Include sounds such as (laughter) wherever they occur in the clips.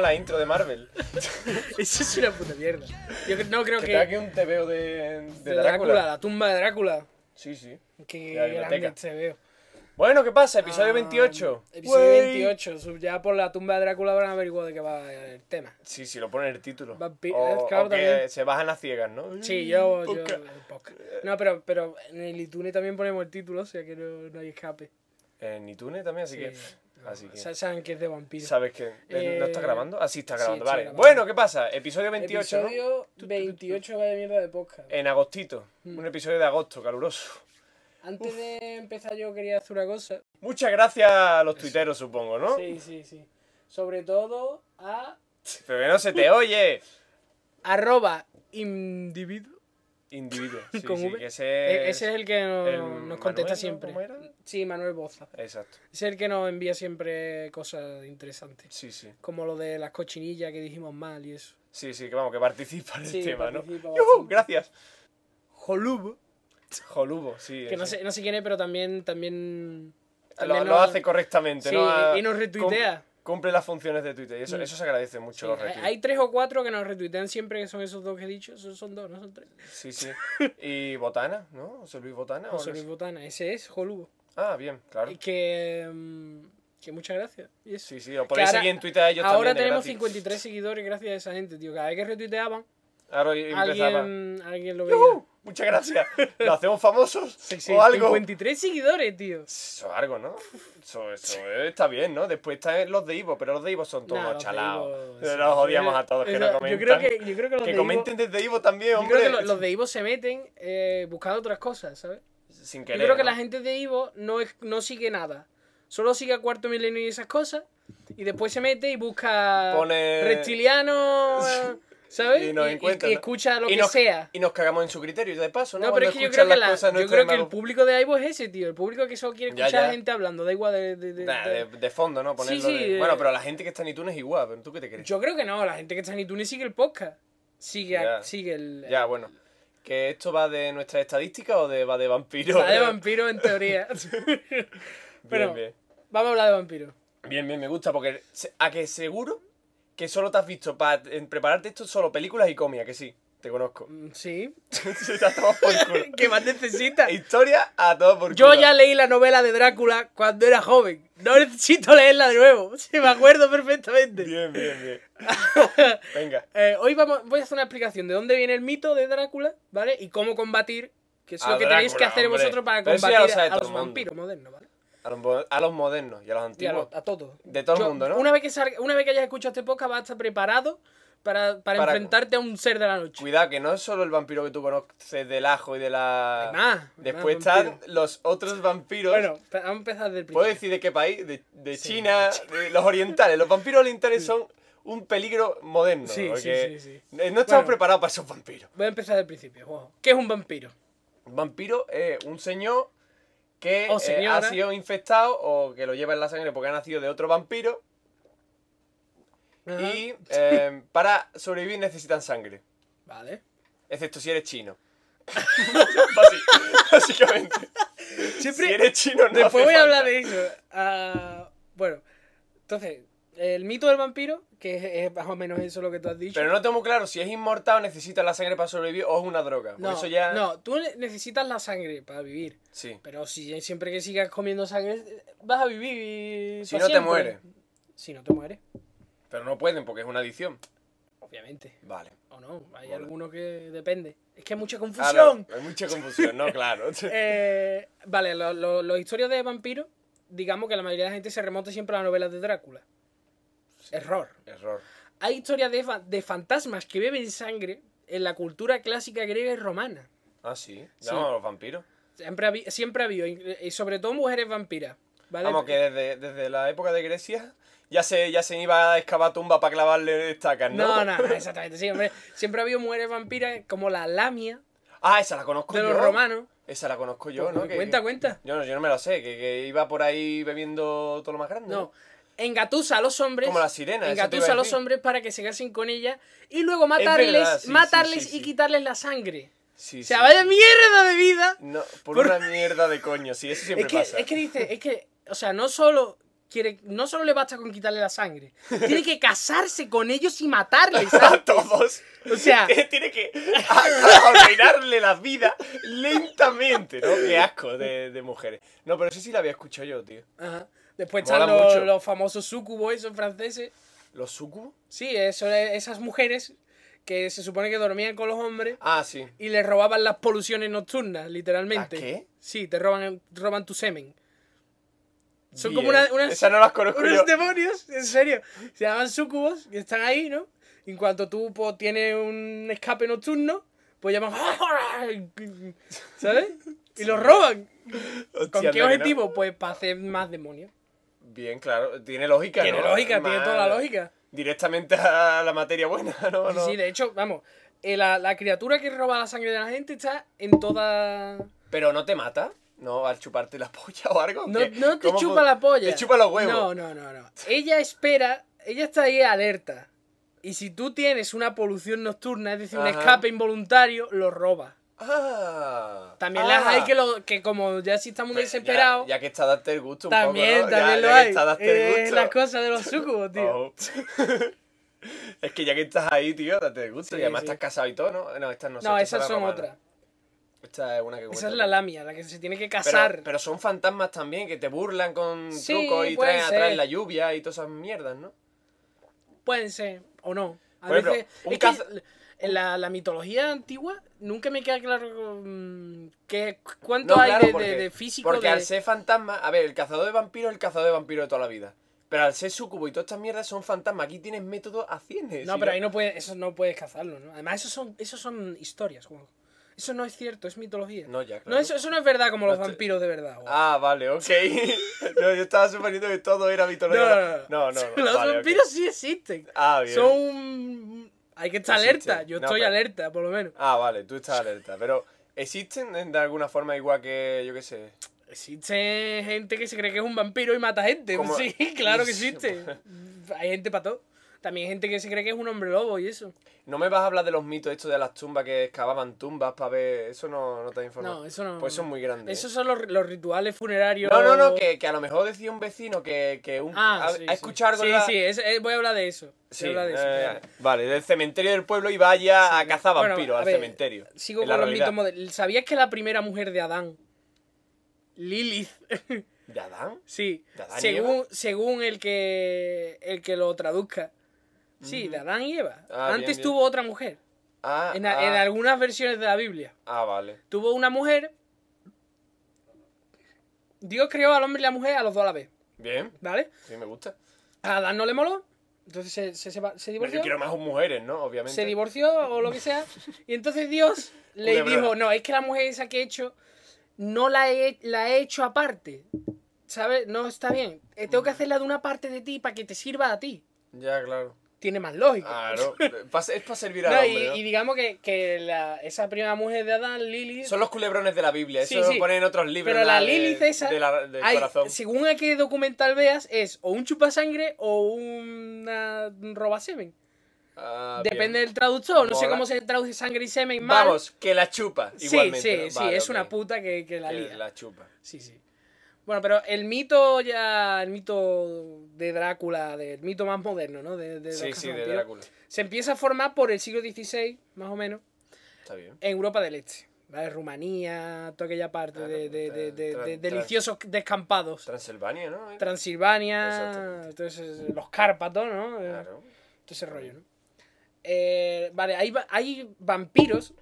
la intro de Marvel. (laughs) Eso es una puta mierda. Yo no creo que. Que un de, de, Drácula. La tumba de Drácula. Sí, sí. Que grande Bueno, ¿qué pasa? Episodio 28. Ah, episodio 28. Ya por la tumba de Drácula habrán averiguado de qué va el tema. Sí, sí, lo ponen el título. o, eh, se bajan las ciegas, ¿no? Sí, yo... no, pero, pero en el iTunes también ponemos el título, o sea que no, hay escape. En iTunes también, así que saben que es de vampiro. ¿Sabes qué? ¿No eh, está grabando? así ah, sí, está grabando. vale. Bueno, ¿qué pasa? Episodio 28, episodio 28, vaya mierda de podcast. En agostito. Mm. Un episodio de agosto, caluroso. Antes de empezar yo quería hacer una cosa. Muchas gracias a los tuiteros, supongo, ¿no? Sí, sí, sí. Sobre todo a... (laughs) Pero que no se te oye. Arroba individuo. Individuo. (laughs) Sí, sí, e-, ese, es... el que nos, contesta siempre. Sí, Manuel Boza. Exacto. Es el que nos envía siempre cosas interesantes. Sí, sí. Como lo de las cochinillas que dijimos mal y eso. Sí, sí, que vamos, que participa en el tema, ¿no? ¡Yuhu! Gracias. Jolub. Jolubo, sí. Que no sé, no sé, quién es, pero también. también, lo, hace correctamente, ¿no? Ah, y nos retuitea. Cumple las funciones de Twitter y eso, mm. eso se agradece mucho. los hay tres o cuatro que nos retuitean siempre, que son esos dos que he dicho. Esos son dos, no son tres. Sí, sí. y Botana, ¿no? José Luis Botana. José Botana, ese es Jolubo. Ah, bien, claro. Y que, mm, que muchas gracias. Sí, sí, os podéis seguir en Twitter a ellos también. Ahora tenemos 53 seguidores gracias a esa gente, tío. Cada vez que retuiteaban, ahora alguien, alguien lo veía. Muchas gracias. (laughs) ¿Lo hacemos famosos? Sí, sí, o algo. 53 seguidores, tío. Eso es algo, ¿no? Eso, está bien, ¿no? Después están los de Ivo, pero los de Ivo son todos chalados. Los odiamos a todos que no comentan. Yo creo que, yo creo que los comenten desde Ivo también, hombre. Yo creo que los, los de Ivo se meten eh, buscando otras cosas, ¿sabes? Yo creo que la gente de Ivo no, no sigue nada. Solo sigue a Cuarto Milenio y esas cosas. Y después se mete y busca Pone... reptiliano. (laughs) ¿Sabes? Y, nos y, escucha lo que sea. Y nos cagamos en su criterio, Y de paso, ¿no? No, pero es que yo creo que, el público de Ivo es ese, tío. El público que solo quiere escuchar a la gente hablando, da igual de... De, fondo, ¿no? Bueno, pero la gente que está en iTunes igual, ¿tú qué te crees? Yo creo que no, la gente que está en iTunes sigue el podcast. Sigue, sigue el... Ya, bueno. ¿Que esto va de nuestra estadística o de, va de vampiro? Va de vampiro en teoría. (laughs) Pero vamos a hablar de vampiro. Bien, bien, me gusta porque a que seguro que solo te has visto para prepararte esto solo películas y comia, que sí. Te conozco. Mm, (laughs) sí. a (laughs) ¿Qué más necesitas? Historia a todo por Yo ya leí la novela de Drácula cuando era joven. No necesito leerla de nuevo. (laughs) me acuerdo perfectamente. Bien, bien, bien. Venga. Eh, hoy vamos, voy a hacer una explicación de dónde viene el mito de Drácula, ¿vale? Y cómo combatir, que es lo que tenéis que hacer vosotros para combatir a los vampiros modernos, ¿vale? A los modernos y a los antiguos. a, todos. De todo el mundo, ¿no? Una vez, que una vez que hayas escuchado este podcast, vas a estar preparado para, enfrentarte a un ser de la noche. Cuidado, que no es solo el vampiro que tú conoces del ajo y de la. Después están los otros vampiros. Bueno, vamos a empezar del principio. ¿Puedo decir de qué país? De, China, los orientales. Los vampiros orientales son un peligro moderno. Sí, porque eh, No estamos preparados para esos vampiros. Voy a empezar del principio. ¿Qué es un vampiro? Un vampiro es un señor que eh, ha sido infectado o que lo lleva en la sangre porque ha nacido de otro vampiro y em, para sobrevivir necesitan sangre. Vale. Excepto si eres chino. (laughs) Básicamente. si eres chino, Después voy a hablar de eso. Ah, bueno, entonces, el mito del vampiro, que es, más o menos eso lo que tú has dicho. Pero no tengo claro si es inmortal, necesitas la sangre para sobrevivir o es una droga. No, no, tú necesitas la sangre para vivir. Sí. Pero si siempre que sigas comiendo sangre, vas a vivir. Si no te mueres. Si no te mueres. Pero no pueden porque es una adición. Obviamente. Vale. O no, hay alguno que depende. Es que hay mucha ah, confusión. hay mucha confusión, ¿no? Claro. (laughs) Eh, vale, los historias de vampiros, digamos que la mayoría de la gente se remonta siempre a las novelas de Drácula. error. Error. Hay historias de, de fantasmas que beben sangre en la cultura clásica griega y romana. Ah, sí. Llamamos a los vampiros. Siempre ha, habido, siempre y sobre todo mujeres vampiras. Vamos, que desde, desde la época de Grecia ya se, ya se iba a excavar tumba para clavarle estacas, ¿no? No, no, exactamente. siempre ha habido mujeres vampiras como la lamia. Ah, esa la conozco yo. De los romanos. Esa la conozco yo, pues, ¿no? Pues, cuenta, cuenta. Yo no, me la sé, que, iba por ahí bebiendo todo lo más grande. No. Engatusa a los hombres. Como la sirena. Engatusa a, los hombres para que se casen con ella y luego matarles, matarles y quitarles la sangre. Sí, o sea, vaya mierda de vida. No, por, una mierda de coño, sí, eso siempre que, Es que dice, es que, o sea, no solo no solo le basta con quitarle la sangre, tiene que (laughs) casarse con ellos y matarles a todos. O sea, (laughs) eh, tiene que arruinarle la vida lentamente, ¿no? Qué asco de, mujeres. No, pero eso sí la había escuchado yo, tío. Ajá. Después están los, los, famosos sucubos, esos franceses. ¿Los sucubos? Sí, eso, esas mujeres que se supone que dormían con los hombres. Ah, sí. Y les robaban las poluciones nocturnas, literalmente. ¿A qué? Sí, te roban, roban tu semen. Son como una, unas, unos demonios, en serio. Se llaman sucubos y están ahí, ¿no? en cuanto tú pues, tienes un escape nocturno, pues llaman. (laughs) ¿Sabes? Y los roban. ¿Con qué objetivo? Pues para hacer más demonios. Bien, claro. Tiene lógica, Tiene lógica, tiene toda la lógica. Directamente a la materia buena, (laughs) ¿no? Sí, de hecho, vamos. Eh, la, la criatura que roba la sangre de la gente está en toda. Pero no te mata. No, al chuparte la polla o algo. No, no te chupa la polla. Te chupa los huevos. No, no, no, no. Ella espera, ella está ahí alerta. Y si tú tienes una polución nocturna, es decir, un escape involuntario, lo roba Ah, también las ah. hay que, lo, que como ya si sí estamos pues desesperados. Ya, que está darte el gusto. Un también, poco, también lo lo ya hay. Está darte el gusto. Es la cosa de los sucubos, (laughs) tío. Oh. (laughs) es que ya que estás ahí, tío, date el gusto. y además estás casado y todo, ¿no? No, estas no No, esas son otras. Esa es la lamia, la que se tiene que casar. Pero, son fantasmas también que te burlan con truco y traen la lluvia y todas esas mierdas, ¿no? Pueden ser, o no. A veces. en la, mitología antigua nunca me queda claro mm, cuánto hay de, físico. Porque al ser fantasma, a ver, el cazador de vampiros es el cazador de vampiros de toda la vida. Pero al ser sucubo y todas estas mierdas son fantasmas. Aquí tienes método a cienes. No, pero ahí no puedes, eso no puedes cazarlo, ¿no? Además, eso son, eso son historias, Juan. Eso no es cierto, es mitología. No, ya, No, eso, no es verdad como los vampiros de verdad. Ah, vale, ok. (laughs) yo estaba suponiendo que todo era mitología. No, no, no. (laughs) los vampiros sí existen. Ah, bien. Son... Hay que estar alerta. Yo estoy alerta, por lo menos. Ah, vale, tú estás alerta. Pero, ¿existen de alguna forma igual que, yo qué sé, Existe gente que se cree que es un vampiro y mata gente. (laughs) Sí, claro que existe. Pues. Hay gente para todo. También hay gente que se cree que es un hombre lobo y eso. No me vas a hablar de los mitos estos de las tumbas que excavaban tumbas para ver. Eso no, no te informado. No, eso no. Pues son muy grandes. Esos ¿eh? son los, rituales funerarios. No, no, no, que, que, a lo mejor decía un vecino que, un. Ah, sí, sí. Sí, eh, voy a hablar de eso. de eso, eh, Vale, del cementerio del pueblo y vaya a cazar al cementerio. Sigo con los mitos modernos. ¿Sabías que la primera mujer de Adán, Lilith. ¿De Adán? Sí. según, según el que. el que lo traduzca. Sí, de Adán y Eva. Ah, Antes tuvo otra mujer. Ah, en, ah. en, algunas versiones de la Biblia. Ah, vale. Tuvo una mujer. Dios creó al hombre y la mujer a los dos a la vez. Bien. ¿Vale? Sí, me gusta. A Adán no le moló. Entonces se, se, se, Yo quiero más mujeres, ¿no? Obviamente. Se divorció o lo que sea. (laughs) Y entonces Dios le dijo, no, es que la mujer esa que he hecho, no la he, la he hecho aparte. ¿Sabes? No está bien. Eh, tengo que hacerla de una parte de ti para que te sirva a ti. Ya, claro tiene más lógica. Claro, (laughs) eh, es para servir a no, hombre, y, digamos que, que la, esa primera mujer de Adán, Lilith... Son los culebrones de la Biblia, eso lo ponen en otros libros. Pero la, de, Lilith esa, la, corazón. según a qué documental veas, es o un chupasangre o una roba semen. Ah, Depende del traductor, no sé cómo se traduce sangre y semen mal. Vamos, que la chupa, igualmente. Sí, sí, sí, es una puta que, que la que La chupa. Sí, sí. Bueno, pero el mito ya, el mito de Drácula, el mito más moderno, ¿no? sí, sí, de Drácula. Se empieza a formar por el siglo XVI, más o menos. Está bien. En Europa del Este. ¿vale? Rumanía, toda aquella parte de, de, de, de, deliciosos descampados. Transilvania, ¿no? Transilvania, entonces los Cárpatos, ¿no? Eh, claro. Todo ese rollo, ¿no? Eh, vale, hay, hay vampiros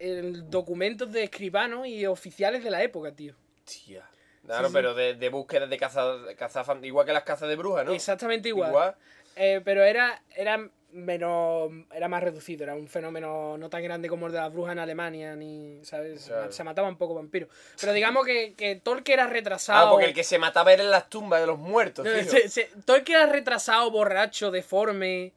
en documentos de escribanos y oficiales de la época, tío. Tía. Claro, pero de, de búsqueda de caza, igual que las cazas de brujas, ¿no? Exactamente igual. Eh, pero era, era menos era más reducido, era un fenómeno no tan grande como el de las brujas en Alemania, ni ¿sabes? se mataban poco vampiros. Pero digamos que, que Tolkien era retrasado. Ah, porque el que se mataba era en las tumbas de los muertos. No, se, Tolkien era retrasado, borracho, deforme.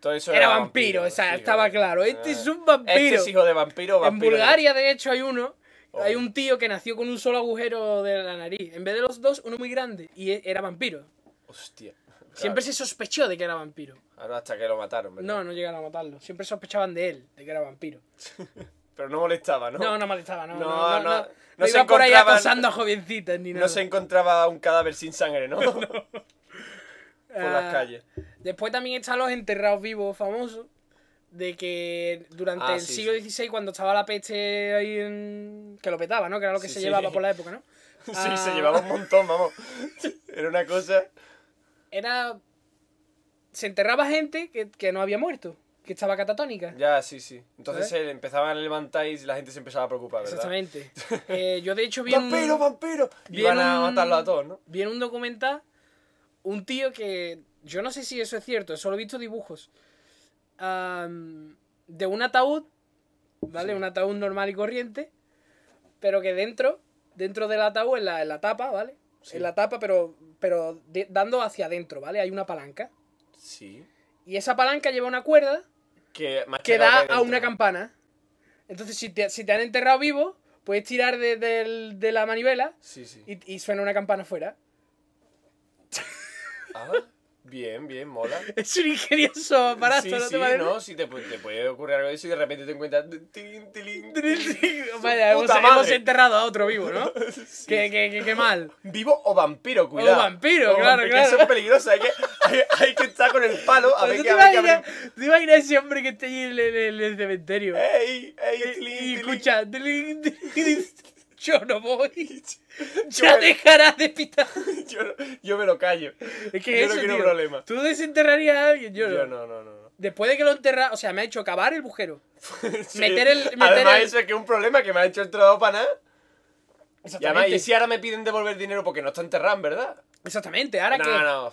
Todo eso era, vampiro, o sea, estaba claro. Este ah. es un vampiro. Este es hijo de vampiro, vampiro. En Bulgaria, de hecho, hay uno Oh. Hay un tío que nació con un solo agujero de la nariz. En vez de los dos, uno muy grande. Y e-, era vampiro. Hostia. Siempre se sospechó de que era vampiro. Ahora hasta que lo mataron, ¿verdad? No, no llegaron a matarlo. Siempre sospechaban de él, de que era vampiro. (laughs) Pero no molestaba, ¿no? No, no molestaba, no. No, no, no, se iba por ahí ni nada. No se encontraba un cadáver sin sangre, ¿no? (laughs) por las ah, calles. después también están los enterrados vivos famosos de que durante ah, el siglo XVI, cuando estaba la peste ahí en... que lo petaba, ¿no? Que era lo que se llevaba por la época, ¿no? (laughs) Sí, se llevaba un montón, vamos. Era una cosa... Era... Se enterraba gente que, que no había muerto, que estaba catatónica. Ya, sí, sí. Entonces se empezaban a levantar y la gente se empezaba a preocupar, ¿verdad? Exactamente. (laughs) Eh, yo de hecho vi ¡Vampiro, un... vampiro! Iban a matarlo a todos, ¿no? Vi en un documental un tío que... Yo no sé si eso es cierto, solo he visto dibujos de un ataúd, ¿vale? Un ataúd normal y corriente, pero que dentro, dentro del ataúd, en la, la tapa, ¿vale? En la tapa, pero, pero dando hacia adentro, ¿vale? Hay una palanca. Sí. Y esa palanca lleva una cuerda que, da a una campana. Entonces, si te, han enterrado vivo, puedes tirar de, la manivela sí, Y, suena una campana fuera. Ah. Bien, bien, mola. (laughs) Es un ingenioso aparato, sí, ¿no sí, te no, si te, puede ocurrir algo de eso y de repente te encuentras... Tin, tilin, tilin, Vaya, hemos, enterrado a otro vivo, ¿no? (laughs) qué, qué, qué, mal. Vivo o vampiro, cuidado. O vampiro, claro, claro. Que eso es peligroso, hay que, hay, que, estar con el palo a ver qué... Te, imaginas, te ese hombre que está allí en el, cementerio? ¡Ey, ey, Y escucha yo no voy. (laughs) ya dejarás de pitar. (laughs) yo, yo, me lo callo. Es que yo no quiero problema. Tú desenterrarías a alguien, yo, no. no. no, Después de que lo enterra, o sea, me ha hecho cavar el bujero. (laughs) Meter el. Meter Además, el... eso es que es un problema que me ha hecho enterrado para nada. Y además, ¿y si ahora me piden devolver dinero porque no está enterrado, verdad? Exactamente, ahora que. No, no.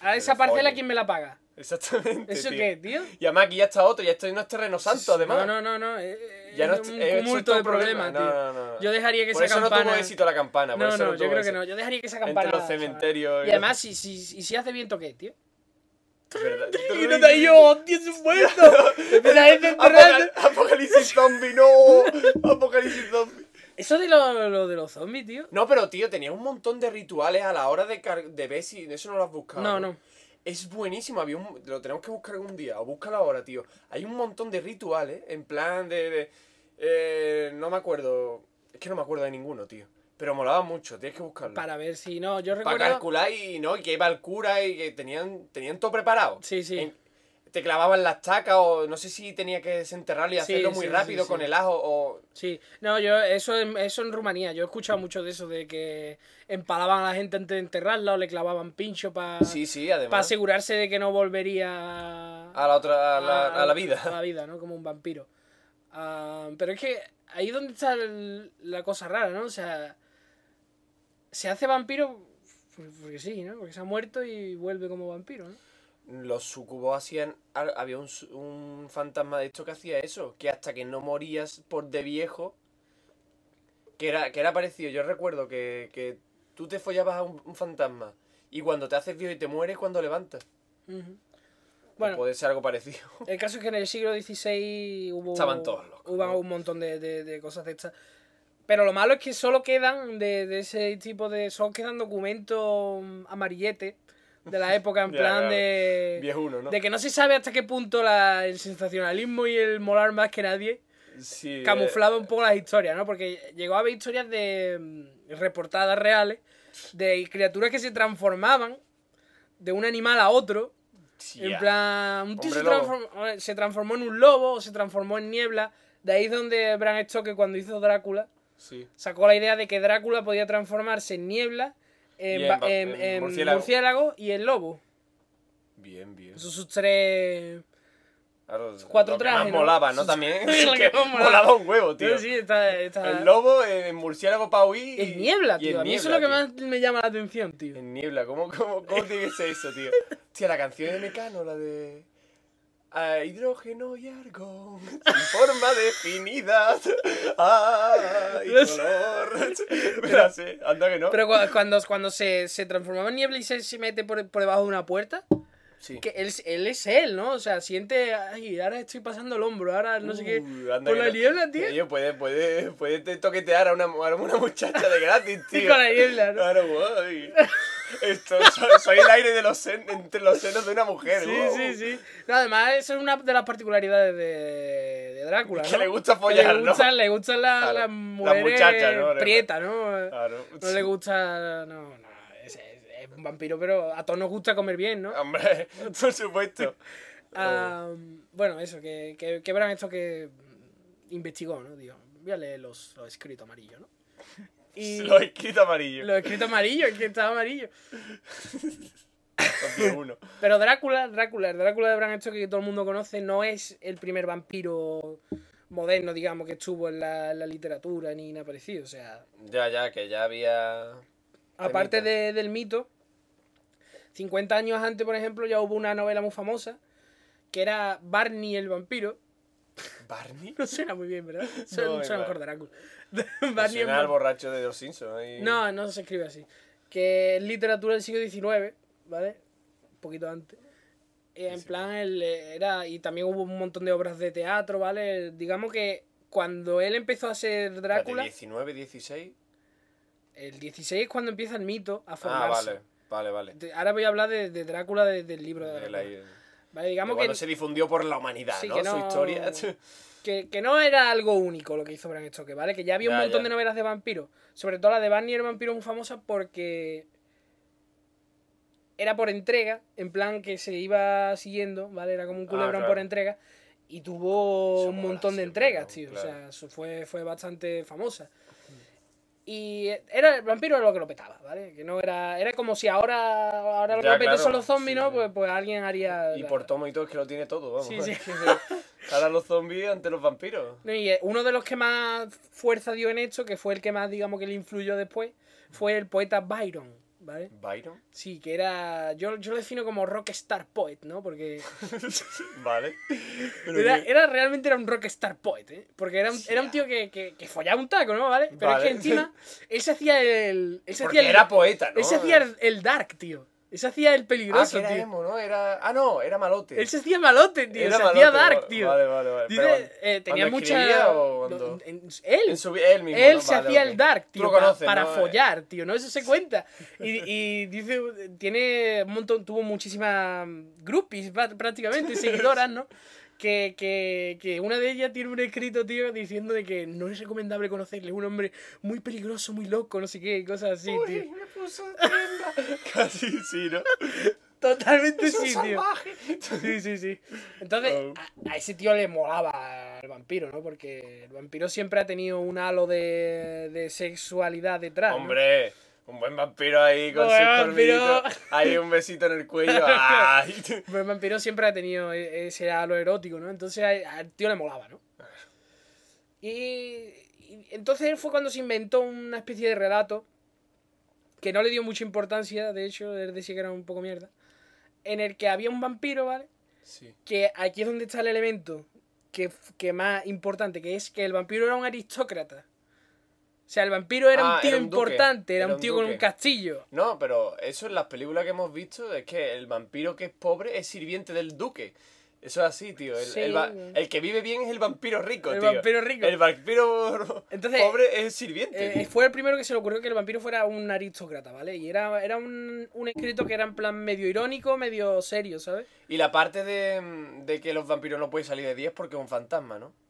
A esa parcela, ¿quién me la paga? (laughs) Exactamente. ¿Eso tío. qué, tío? Y además aquí ya está otro, ya estoy en un terreno santo, además. No, no, no, no. Eh, eh, ya no es un multo de problemas, problema, tío. Yo dejaría que por esa eso No tuvo éxito la campana, por no, eso no, no yo creo que no. Yo dejaría que se campana. Entre los cementerios. y, además, si, si, si, hace viento, ¿qué, tío? ¿Verdad? Y no te ha ido, hostia, es muerto. (laughs) Apocalipsis zombie, no. (laughs) Apocalipsis zombie. Eso de lo, de los zombies, tío. No, pero tío, tenía un montón de rituales a la hora de, de ver si eso no lo has buscado. No, no. Es buenísimo, había lo tenemos que buscar algún día, o búscalo ahora, tío. Hay un montón de rituales, en plan de... Eh, no me acuerdo, es que no me acuerdo de ninguno, tío. Pero molaba mucho, tienes que buscarlo. Para ver si no, yo recuerdo... Para calcular y no, que iba el cura y que tenían, tenían todo preparado. Sí, sí te clavaban las tacas o no sé si tenía que desenterrarlo y hacerlo muy rápido con el ajo o... Sí, no, yo eso, eso en Rumanía, yo he escuchado mucho de eso, de que empalaban a la gente antes de enterrarla o le clavaban pincho para asegurarse de que no volvería a la otra a la, vida. A la vida, ¿no? Como un vampiro. Ah, pero es que ahí donde está la cosa rara, ¿no? O sea, se hace vampiro pues, porque sí, ¿no? Porque se ha muerto y vuelve como vampiro, ¿no? los sucubos hacían. Había un, fantasma de esto que hacía eso. Que hasta que no morías por de viejo. Que era, que era parecido. Yo recuerdo que, que tú te follabas a un, fantasma. Y cuando te haces viejo y te mueres, cuando levantas. Bueno, puede ser algo parecido. El caso es que en el siglo XVI hubo. Estaban todos locos, Hubo un montón de, cosas de estas. Pero lo malo es que solo quedan de, de ese tipo de. Solo quedan documentos amarilletes de la época, en plan de. De que no se sabe hasta qué punto el sensacionalismo y el molar más que nadie eh, camuflaba un poco las historias, ¿no? Porque llegó a haber historias de mm, reportadas reales, de criaturas que se transformaban de un animal a otro. En plan, un tío se transformó, en un lobo o se transformó en niebla. De ahí es donde Bran que cuando hizo Drácula, sacó la idea de que Drácula podía transformarse en niebla en, murciélago. y el lobo. Bien, bien. Esos sus tres. Ah, cuatro trajes. molaba, ¿no? También. (laughs) (laughs) molaba un huevo, tío. Sí, está, El lobo, el eh, murciélago para huir. En niebla, tío. eso es lo que más me llama la atención, tío. En niebla, ¿cómo, cómo, cómo te dices eso, tío? (laughs) Tío, la canción de Mecano, la de a hidrógeno y argón en forma definida ay color pero, anda que no pero cuando, cuando se, se transformaba en niebla y se, se mete por, por, debajo de una puerta sí. que él, es él no o sea siente ay ahora estoy pasando el hombro ahora no sé qué uh, con la niebla tío Ellos puede toquetear a una, a una muchacha de gratis tío y con la niebla claro guay esto, soy el aire de los entre los senos de una mujer. Sí, sí, sí. además, eso es una de las particularidades de, Drácula. ¿no? le gusta follar, le Le gusta la, las la eh, ¿no? prieta ¿no? Claro. No le gusta... No, no. Es, es, un vampiro, pero a todos nos gusta comer bien, ¿no? Hombre, (laughs) por supuesto. (laughs) bueno, eso, que, verán esto que investigó, ¿no? Digo, voy a leer los, los escritos amarillos, ¿no? (laughs) lo he escrito amarillo. Lo he escrito amarillo, es que estaba amarillo. (laughs) Pero Drácula, Drácula, el Drácula de Bram que todo el mundo conoce, no es el primer vampiro moderno, digamos, que estuvo en la, literatura ni nada parecido. O sea. Ya, ya, que ya había. Aparte del mito, 50 años antes, por ejemplo, ya hubo una novela muy famosa que era Barney el vampiro, ¿Barney? No suena muy bien, ¿verdad? Suena, no, suena mejor Drácula. suena (laughs) el borracho de los Simpsons. ¿eh? No, no se escribe así. Que es literatura del siglo XIX, ¿vale? Un poquito antes. Eh, en plan, él eh, era. Y también hubo un montón de obras de teatro, ¿vale? Digamos que cuando él empezó a ser Drácula. ¿El XIX, 16? El 16 es cuando empieza el mito a ah, formarse. Ah, vale, vale, vale. Ahora voy a hablar de, de Drácula del libro de Vale, que, se difundió por la humanidad, ¿no? Su historia. (laughs) (laughs) Que, no era algo único lo que hizo Bram Stoker, ¿vale? Que ya había un montón de novelas de vampiros. Sobre todo la de Barney el vampiro muy famosa porque era por entrega, en plan que se iba siguiendo, ¿vale? Era como un culebrón ah, por entrega. Y tuvo un montón de entregas, tío. O sea, fue, fue bastante famosa. Y era el vampiro era lo que lo petaba, ¿vale? Que no era. Era como si ahora, lo que lo son los zombies, ¿no? Pues, pues, alguien haría. Y por tomo y todo es que lo tiene todo, vamos. Sí, (laughs) ahora los zombies ante los vampiros. Y eh, uno de los que más fuerza dio en esto, que fue el que más, digamos, que le influyó después, fue el poeta Byron. ¿vale? Byron. Sí, que era. Yo, lo defino como rockstar poet, ¿no? Porque. (laughs) vale. era, realmente era un rockstar poet, ¿eh? Porque era un, tío que, que, follaba un taco, ¿no? ¿Vale? Pero es que encima. (laughs) Él se hacía el. Él se hacía el, era poeta, ¿no? Él se hacía el dark, tío. Él se hacía el peligroso, ah, que era tío. ¿no? Era... Ah, no, era malote. Él se hacía malote, tío. Era se hacía dark, tío. Vale, vale, vale. Dice, eh, tenía mucha. O cuando... él. él, mismo, él se hacía el dark, tío. para, eh. follar, tío, ¿no? Eso se cuenta. (laughs) Y, dice, tiene un montón, tuvo muchísimas mm, groupies prácticamente, (laughs) seguidoras, ¿no? que, una de ellas tiene un escrito, tío, diciendo de que no es recomendable conocerle, un hombre muy peligroso, muy loco, no sé qué, cosas así, Uy, me (laughs) Casi sí, ¿no? Totalmente sí, Sí, sí, sí. Entonces, oh. a, ese tío le molaba el vampiro, ¿no? Porque el vampiro siempre ha tenido un halo de, sexualidad detrás. ¡Hombre! Un buen vampiro ahí con sus Ahí un besito en el cuello. (laughs) Un buen vampiro siempre ha tenido e-, ese halo erótico, ¿no? Entonces al tío le molaba, ¿no? Y, entonces fue cuando se inventó una especie de relato que no le dio mucha importancia, de hecho, él decía que era un poco mierda, en el que había un vampiro, ¿vale? Sí. Que aquí es donde está el elemento que, que más importante, que es que el vampiro era un aristócrata. O sea, el vampiro era un ah, tío importante, era, un tío con un castillo. No, pero eso en las películas que hemos visto es que el vampiro que es pobre es sirviente del duque. Eso es así, tío. El, que vive bien es el vampiro rico, tío. El vampiro rico. El vampiro pobre es sirviente. Eh, fue el primero que se le ocurrió que el vampiro fuera un aristócrata, ¿vale? Y era, era un, escrito que era en plan medio irónico, medio serio, ¿sabes? Y la parte de, de que los vampiros no pueden salir de 10 porque es un fantasma, ¿no?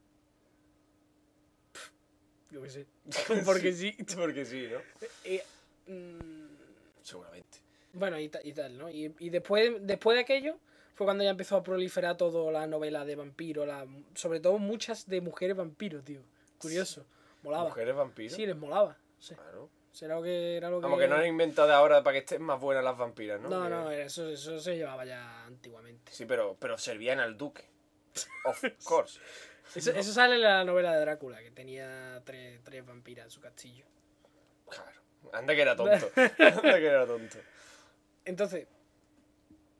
Yo sé. (laughs) Porque sí. Porque sí, ¿no? Eh, eh, mm. Seguramente. Bueno, y, tal, ¿no? Y, después, después de aquello fue cuando ya empezó a proliferar toda la novela de vampiro la... sobre todo muchas de mujeres vampiros, tío. Curioso. Molaba. ¿Mujeres vampiros? Sí, les molaba. Claro. Será que era lo que. Como que no han inventado ahora para que estén más buenas las vampiras, ¿no? No, no, eso, eso se llevaba ya antiguamente. Sí, pero, pero servían al duque. Of (laughs) course. Eso, sale en la novela de Drácula, que tenía tres, vampiras en su castillo. Claro. Anda que era tonto. (laughs) Anda que era tonto. Entonces,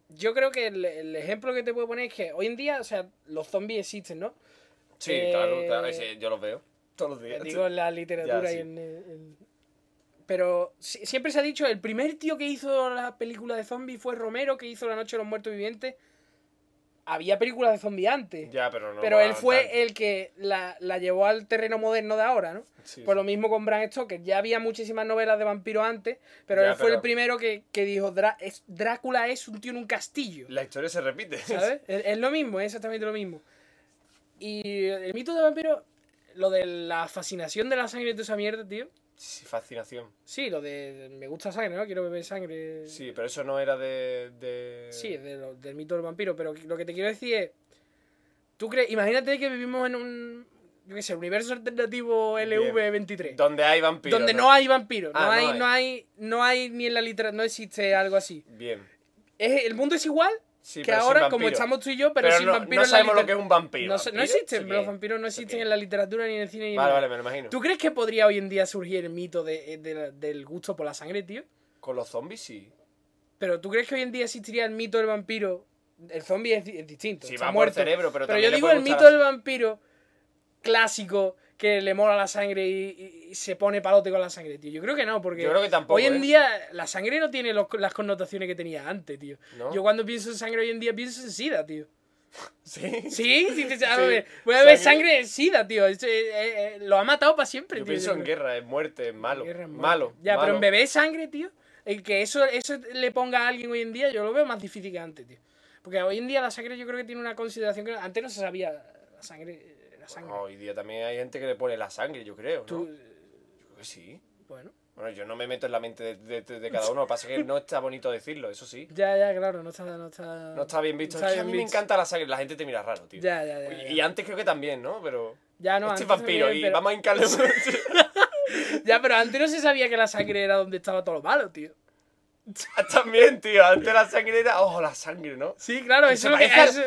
yo creo que el, ejemplo que te puedo poner es que hoy en día, o sea, los zombies existen, ¿no? Sí, claro, eh, claro yo los veo todos los días. Digo, en la literatura Pero siempre se ha dicho, el primer tío que hizo la película de zombies fue Romero, que hizo La Noche de los Muertos Vivientes había películas de zombies antes. Ya, pero él fue el que la, llevó al terreno moderno de ahora, ¿no? Por lo mismo con Bram Stoker. Ya había muchísimas novelas de vampiros antes, pero él fue el primero que, dijo: es, Drácula es un tío en un castillo. La historia se repite. ¿Sabes? (laughs) es, lo mismo, es exactamente lo mismo. Y el mito de vampiro, lo de la fascinación de la sangre de esa mierda, tío. Sí, fascinación. Sí, lo de me gusta sangre, ¿no? Quiero beber sangre. Sí, pero eso no era de. Sí, del mito del vampiro. Pero lo que te quiero decir es. ¿Tú crees? Imagínate que vivimos en un. Yo qué sé, universo alternativo LV23. Donde hay vampiros. Donde no, hay vampiros. no, ah, hay, no, hay, no hay. ni en la literatura. No existe algo así. Bien. ¿El mundo es igual? que ahora, como estamos tú y yo, pero, sin no, vampiros. No sabemos lo que es un vampiro. No, existen, los vampiros no existen en la literatura, ni en el cine, ni Vale, vale, me lo imagino. ¿Tú crees que podría hoy en día surgir el mito eh, del gusto por la sangre, tío? Con los zombies sí. Pero ¿tú crees que hoy en día existiría el mito del vampiro? El zombie es, distinto. Si está va muerto. cerebro, pero, pero yo digo el mito del vampiro clásico que le mola la sangre y, se pone palote con la sangre, tío. Yo creo que no, porque tampoco, hoy en ¿eh? día la sangre no tiene las connotaciones que tenía antes, tío. Yo cuando pienso en sangre hoy en día pienso en SIDA, tío. (laughs) ¿Sí? Sí, sí, sí, voy a ver sangre en SIDA, tío. Eh, eh, lo ha matado para siempre, tío. yo Pienso en guerra, en muerte, en malo. Malo. Ya, pero en bebé sangre, tío. El que eso, eso le ponga a alguien hoy en día, yo lo veo más difícil que antes, tío. Porque hoy en día la sangre yo creo que tiene una consideración que antes no se sabía la sangre hoy día también hay gente que le pone la sangre, yo creo. ¿Tú? Yo creo que sí. Bueno. Bueno, yo no me meto en la mente de, cada uno. Lo que pasa que no está bonito decirlo, eso sí. Ya, ya, claro, no está, no está... No está bien visto. a mí me encanta la sangre, la gente te mira raro, tío. Ya, ya, ya. Y, antes creo que también, ¿no? Pero. Ya no, este y vamos a (laughs) ya, pero antes no se sabía que la sangre era donde estaba todo lo malo, tío. (laughs) También, tío, antes la sangre era. Oh, la sangre, ¿no? Sí, claro, eso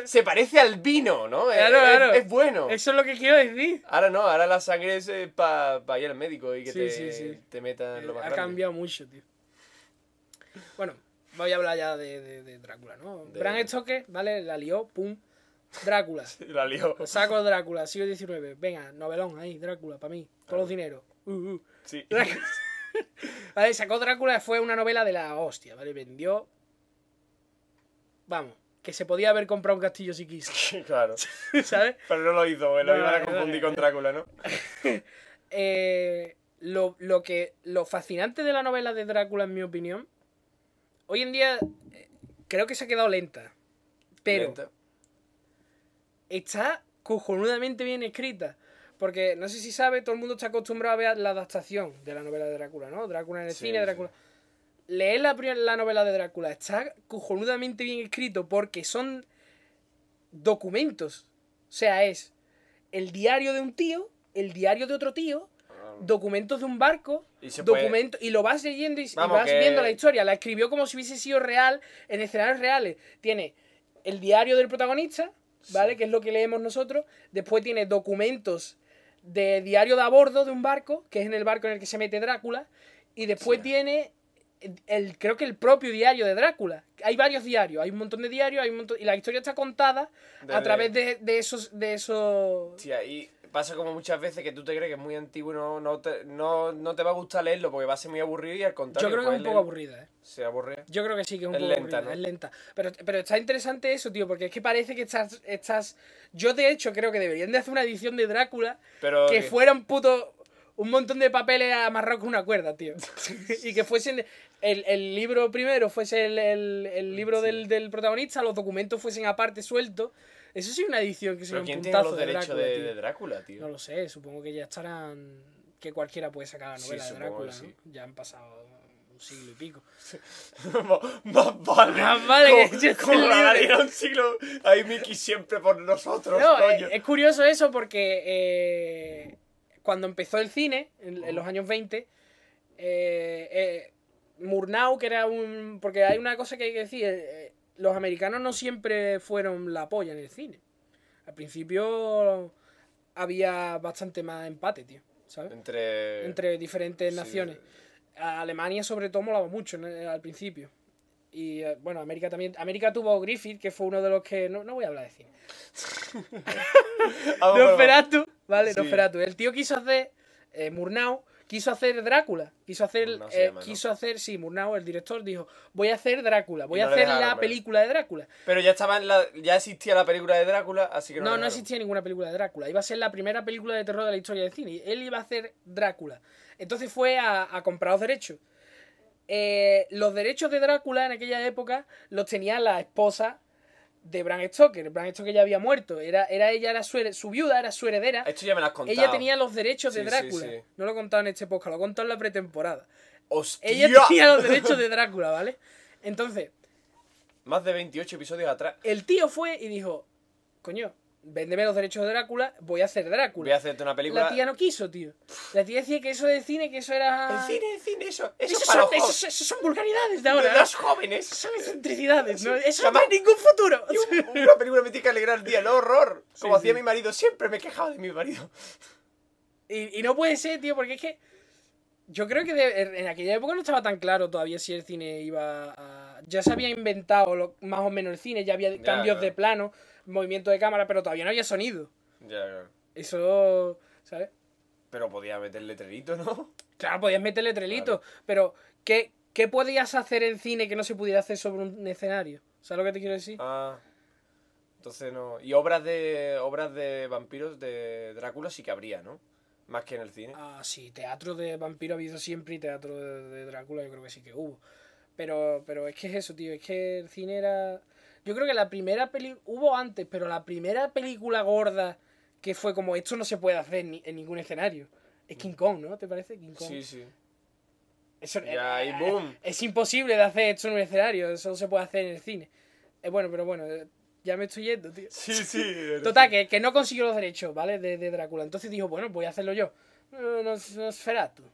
se, parece Al, vino, ¿no? Eh, claro, es, claro. Es, bueno. Eso es lo que quiero decir. Ahora no, ahora la sangre es eh, para pa ir al médico y que te, te, metan lo eh, más Ha cambiado mucho, tío. Bueno, voy a hablar ya de, Drácula, ¿no? Bran Stoker, ¿vale? La lió, pum. Drácula. (laughs) la lió. Saco Drácula, siglo XIX. Venga, novelón ahí, Drácula, para mí. Todos los dineros. Uh, uh. Sí. (laughs) vale, sacó Drácula, fue una novela de la hostia, ¿vale? Vendió. Vamos, que se podía haber comprado un castillo si quiso. (laughs) claro. (laughs) ¿Sabes? Pero no lo hizo, lo iba a confundir con Drácula, ¿no? (laughs) Eh, lo, que, lo fascinante de la novela de Drácula, en mi opinión, hoy en día eh, creo que se ha quedado lenta. Pero. Está cojonudamente bien escrita. Porque no sé si sabe, todo el mundo está acostumbrado a ver la adaptación de la novela de Drácula, ¿no? Drácula en el cine, Drácula. Leer la, la novela de Drácula está cojonudamente bien escrito porque son documentos. O sea, es el diario de un tío, el diario de otro tío, ah. documentos de un barco, y, y lo vas leyendo y, vas viendo la historia. La escribió como si hubiese sido real, en escenarios reales. Tiene el diario del protagonista, ¿vale? Que es lo que leemos nosotros. Después tiene documentos de Diario de a bordo de un barco, que es en el barco en el que se mete Drácula, y después tiene el, creo que el propio diario de Drácula. Hay varios diarios, hay un montón de diarios, hay un montón, y la historia está contada a través de, de esos... De esos... Sí, ahí pasa como muchas veces que tú te crees que es muy antiguo y no, no, te, no, te va a gustar leerlo porque va a ser muy aburrido y al contrario. Yo creo que es pues, un poco aburrida, ¿eh? Se aburre. Yo creo que sí, que es un lenta, es lenta. Pero, pero está interesante eso, tío, porque es que parece que estás, estás. Yo de hecho creo que deberían de hacer una edición de Drácula pero, que fuera un puto. Un montón de papeles a con una cuerda, tío. (laughs) y que fuesen. El, el libro primero fuese el, libro del, del protagonista, los documentos fuesen aparte sueltos eso sí una edición que se un quién los de, Drácula, de, Drácula, tío? No lo sé, supongo que ya estarán... Que cualquiera puede sacar la novela de Drácula, ¿no? Ya han pasado un siglo y pico. (laughs) más vale. (laughs) Más vale que yo un siglo. Ahí Mickey siempre por nosotros, coño. Eh, es, curioso eso porque eh, cuando empezó el cine, en, los años 20, eh, Murnau, que era un. Porque hay una cosa que hay que decir los americanos no siempre fueron la polla en el cine. Al principio había bastante más empate, tío. ¿sabes? Entre... diferentes naciones. Alemania sobre todo molaba mucho al principio. Y eh, bueno, América también. América tuvo Griffith, que fue uno de los que. No, voy a hablar de cine. (laughs) Ah, Nosferatu, ¿vale? Sí. Nosferatu. El tío quiso hacer eh, Murnau Quiso hacer Drácula. Quiso hacer. Eh, quiso hacer. Sí, Murnau, el director, dijo: Voy a hacer Drácula. Voy a hacer la película de Drácula. Pero ya estaba en la, ya existía la película de Drácula, así que no. No, existía ninguna película de Drácula. Iba a ser la primera película de terror de la historia del cine. Él iba a hacer Drácula. Entonces fue a, comprar los derechos. Eh, los derechos de Drácula en aquella época los tenía la esposa de Bran Stoker. Bran Stoker ya había muerto. Era, era ella, era su, su viuda, era su heredera. Esto ya me lo has contado. Ella tenía los derechos de Drácula. No lo he contado en este podcast, lo he contado en la pretemporada. Ella tenía los derechos de Drácula, ¿vale? Entonces. Más de 28 episodios atrás. El tío fue y dijo: Coño, véndeme los derechos de Drácula, voy a hacer Drácula. Voy a hacerte una película. La tía no quiso, tío. La tía decía que eso de cine, que eso era. El cine, el cine, eso. Eso, son, vulgaridades de ahora. De ¿eh? los jóvenes. Son excentricidades, ¿no? Eso no ningún futuro. una película me tiene que alegrar el día, no horror. Como hacía mi marido, siempre me he quejado de mi marido. Y, no puede ser, tío, porque es que. Yo creo que en aquella época no estaba tan claro todavía si el cine iba a. Ya se había inventado más o menos el cine, ya había cambios de plano movimiento de cámara, pero todavía no había sonido. Ya, Eso, ¿sabes? Pero podías meter letrelito, ¿no? Claro, podías meter letrelito pero ¿qué, podías hacer en cine que no se pudiera hacer sobre un escenario? ¿Sabes lo que te quiero decir? Ah. Entonces no. Y obras de obras de vampiros de Drácula sí que habría, ¿no? Más que en el cine. Ah, sí, teatro de vampiro ha habido siempre y teatro de, Drácula yo creo que sí que hubo. Pero, pero es que es eso, tío, es que el cine era yo creo que la primera película. Hubo antes, pero la primera película gorda que fue como esto no se puede hacer en ningún escenario. Es King Kong, ¿no? ¿Te parece? King Kong. Sí, sí. Eso, ya, es, eh, boom. Eh, es imposible de hacer esto en un escenario, eso no se puede hacer en el cine. Eh, bueno, pero bueno, eh, ya me estoy yendo, tío. Sí, sí. (laughs) Total, que, no consiguió los derechos, ¿vale? De, Drácula. Entonces dijo, bueno, voy a hacerlo yo. No, no, no, es Nosferatu.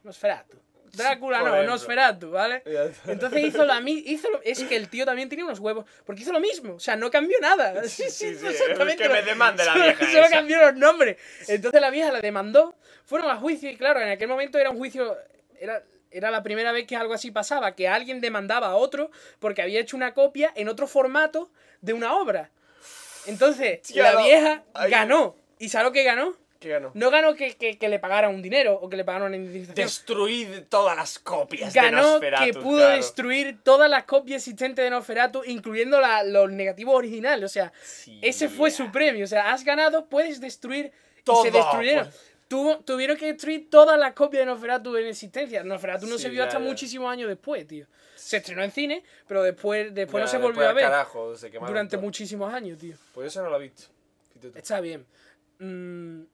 (laughs) Drácula no, Nosferatu, ¿vale? Entonces hizo lo hizo Es que el tío también tiene unos huevos, porque hizo lo mismo, o sea, no cambió nada. Sí, (laughs) sí, exactamente. que me demanda la vieja. (laughs) Solo, cambió los nombres. Entonces la vieja la demandó, fueron a juicio y claro, en aquel momento era un juicio... Era, era la primera vez que algo así pasaba, que alguien demandaba a otro porque había hecho una copia en otro formato de una obra. Entonces, la vieja ganó. ¿Y ¿sabes lo que ganó? No ganó que, le pagaran un dinero o que le pagaran una indemnización. Destruir todas las copias ganó que pudo destruir todas las copias existentes de Nosferatu, incluyendo la, los negativos originales. O sea, ese fue su premio. O sea, has ganado, puedes destruir. Y se destruyeron. Pues. tuvieron que destruir todas las copias de Nosferatu en existencia. Nosferatu no se vio hasta muchísimos años después, tío. Se estrenó en cine, pero después, después no se volvió a ver. Carajo, durante muchísimos años, tío. Pues eso no lo he visto. Está bien. Mmm...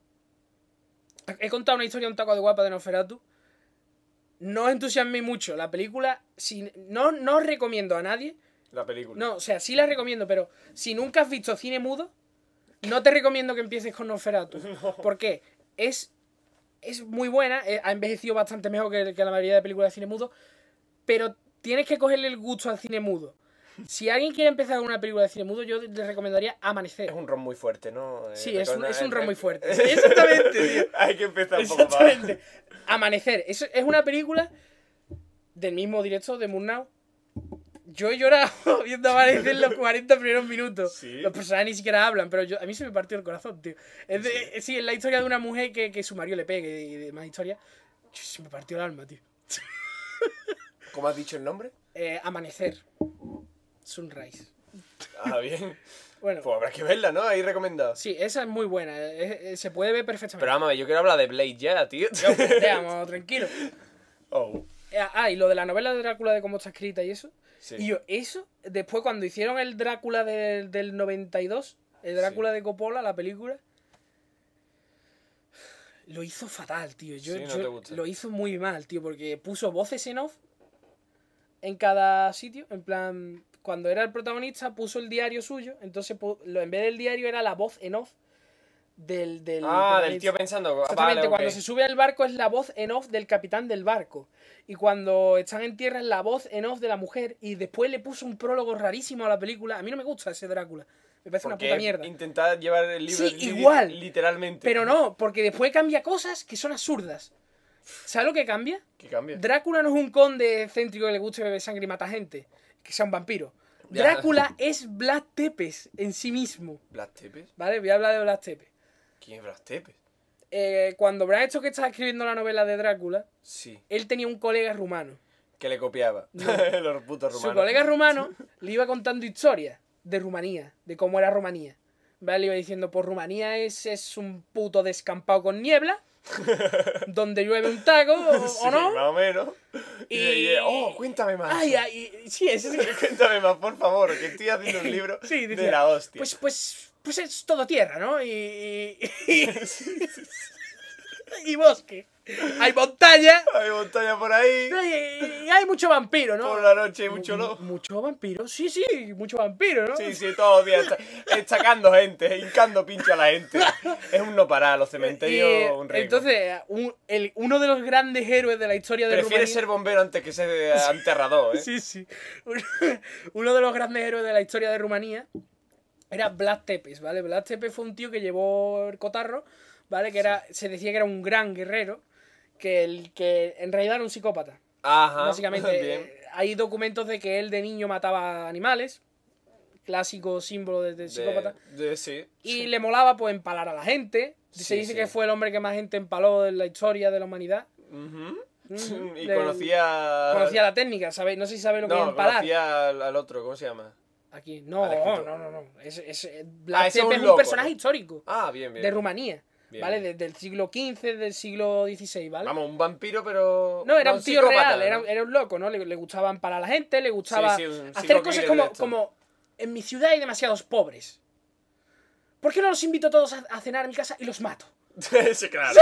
He contado una historia un taco de guapa de Noferatu. No entusiasme mucho. La película, no, recomiendo a nadie. La película. No, o sea, sí la recomiendo, pero si nunca has visto cine mudo, no te recomiendo que empieces con Nosferatu. (laughs) Porque es, es muy buena, eh, ha envejecido bastante mejor que, que la mayoría de películas de cine mudo, pero tienes que cogerle el gusto al cine mudo. Si alguien quiere empezar una película de cine mudo, yo les recomendaría Amanecer. Es un rom muy fuerte, ¿no? Eh, sí, es un, es eh, muy eh, fuerte. (laughs) Exactamente, tío. Hay que empezar un poco Amanecer. Es, una película del mismo directo de Murnau. Yo he llorado (laughs) viendo Amanecer los 40 primeros minutos. Los personajes ni siquiera hablan, pero a mí se me partió el corazón, tío. ¿Sí? es la historia de una mujer que, su marido le pegue y demás historias. Se me partió el alma, tío. ¿Cómo has dicho el nombre? amanecer. Sunrise. Ah, bien. (laughs) Bueno. Pues habrá que verla, ¿no? Ahí recomendado. Sí, esa es muy buena. Eh, eh, eh, se puede ver perfectamente. Pero vamos yo quiero hablar de Blade ya, tío. Pues, (laughs) tranquilo. Oh, Ah, y lo de la novela de Drácula, de cómo está escrita y eso. sí. Y yo, eso, después cuando hicieron el Drácula del 92, el Drácula de Coppola, la película, lo hizo fatal, tío. no te gusta. lo hizo muy mal, tío, porque puso voces en off en cada sitio, en plan, cuando era el protagonista, puso el diario suyo. Entonces, lo, en vez del diario, era la voz en off del. Ah, tío pensando. Ah, Exactamente, cuando se sube al barco es la voz en off del capitán del barco. Y cuando están en tierra es la voz en off de la mujer. Y después le puso un prólogo rarísimo a la película. A mí no me gusta ese Drácula. Me parece una puta mierda. Intentar llevar el libro igual, literalmente. Pero no, porque después cambia cosas que son absurdas. ¿Sabes lo que cambia? ¿Qué cambia? Drácula no es un conde céntrico que le gusta beber sangre y mata gente que sea un vampiro. Drácula es Vlad Tepes en sí mismo. ¿Vlad Tepes? Vale, voy a hablar de Vlad Tepes. ¿Quién es Vlad Tepes? Eh, cuando Vlad hecho que estaba escribiendo la novela de Drácula, sí. él tenía un colega rumano. Que le copiaba. (laughs) Los putos rumanos. Su colega rumano (laughs) le iba contando historias de Rumanía, de cómo era Rumanía. ¿Vale? Le iba diciendo, pues Rumanía es, es un puto descampado con niebla donde llueve un taco, o, (laughs) sí, no. Más o menos. Eh, y, oh, cuéntame más. Ay, ay, sí, sí (laughs) cuéntame más, por favor, que estoy haciendo un (laughs) libro de la hostia. Pues, pues, pues es todo tierra, ¿no? Y, y, y bosque hay montañas. Hay montañas por ahí. Y, hay mucho vampiro, ¿no? Por la noche hay mucho loco. Mucho vampiro, sí, sí, mucho vampiro, ¿no? Sí, sí, todos los días. Estacando eh, gente, hincando pinche a la gente. Es un no parar, los cementerios, un rey. Entonces, el, uno de los grandes héroes de la historia de Prefiere ser bombero antes que ser enterrador, eh, ¿eh? Sí, sí. Uno de los grandes héroes de la historia de Rumanía era Vlad Tepes, ¿vale? Vlad Tepes fue un tío que llevó el cotarro, ¿vale? Que era, se decía que era un gran guerrero que, el, que en realidad era un psicópata. Ajá. Básicamente, (laughs) eh, hay documentos de que él de niño mataba animales, clásico símbolo de, psicópata. sí. Y le molaba pues empalar a la gente. Se dice que fue el hombre que más gente empaló en la historia de la humanidad. Y conocía... Conocía la técnica, No sé si sabe lo que es empalar. conocía al, otro, ¿cómo se llama? Aquí. No, no, no, no. Es, es, eh, ah, un, personaje histórico. Ah, bien, bien. De Rumanía. ¿Vale? Desde el siglo XV, del siglo XVI, ¿vale? Vamos, un vampiro, pero. No, era un tío real, era, era, un loco, ¿no? Le, le gustaban para la gente, le gustaba hacer cosas como, como. En mi ciudad hay demasiados pobres. ¿Por qué no los invito todos a, cenar a mi casa y los mato? (laughs) sí, claro.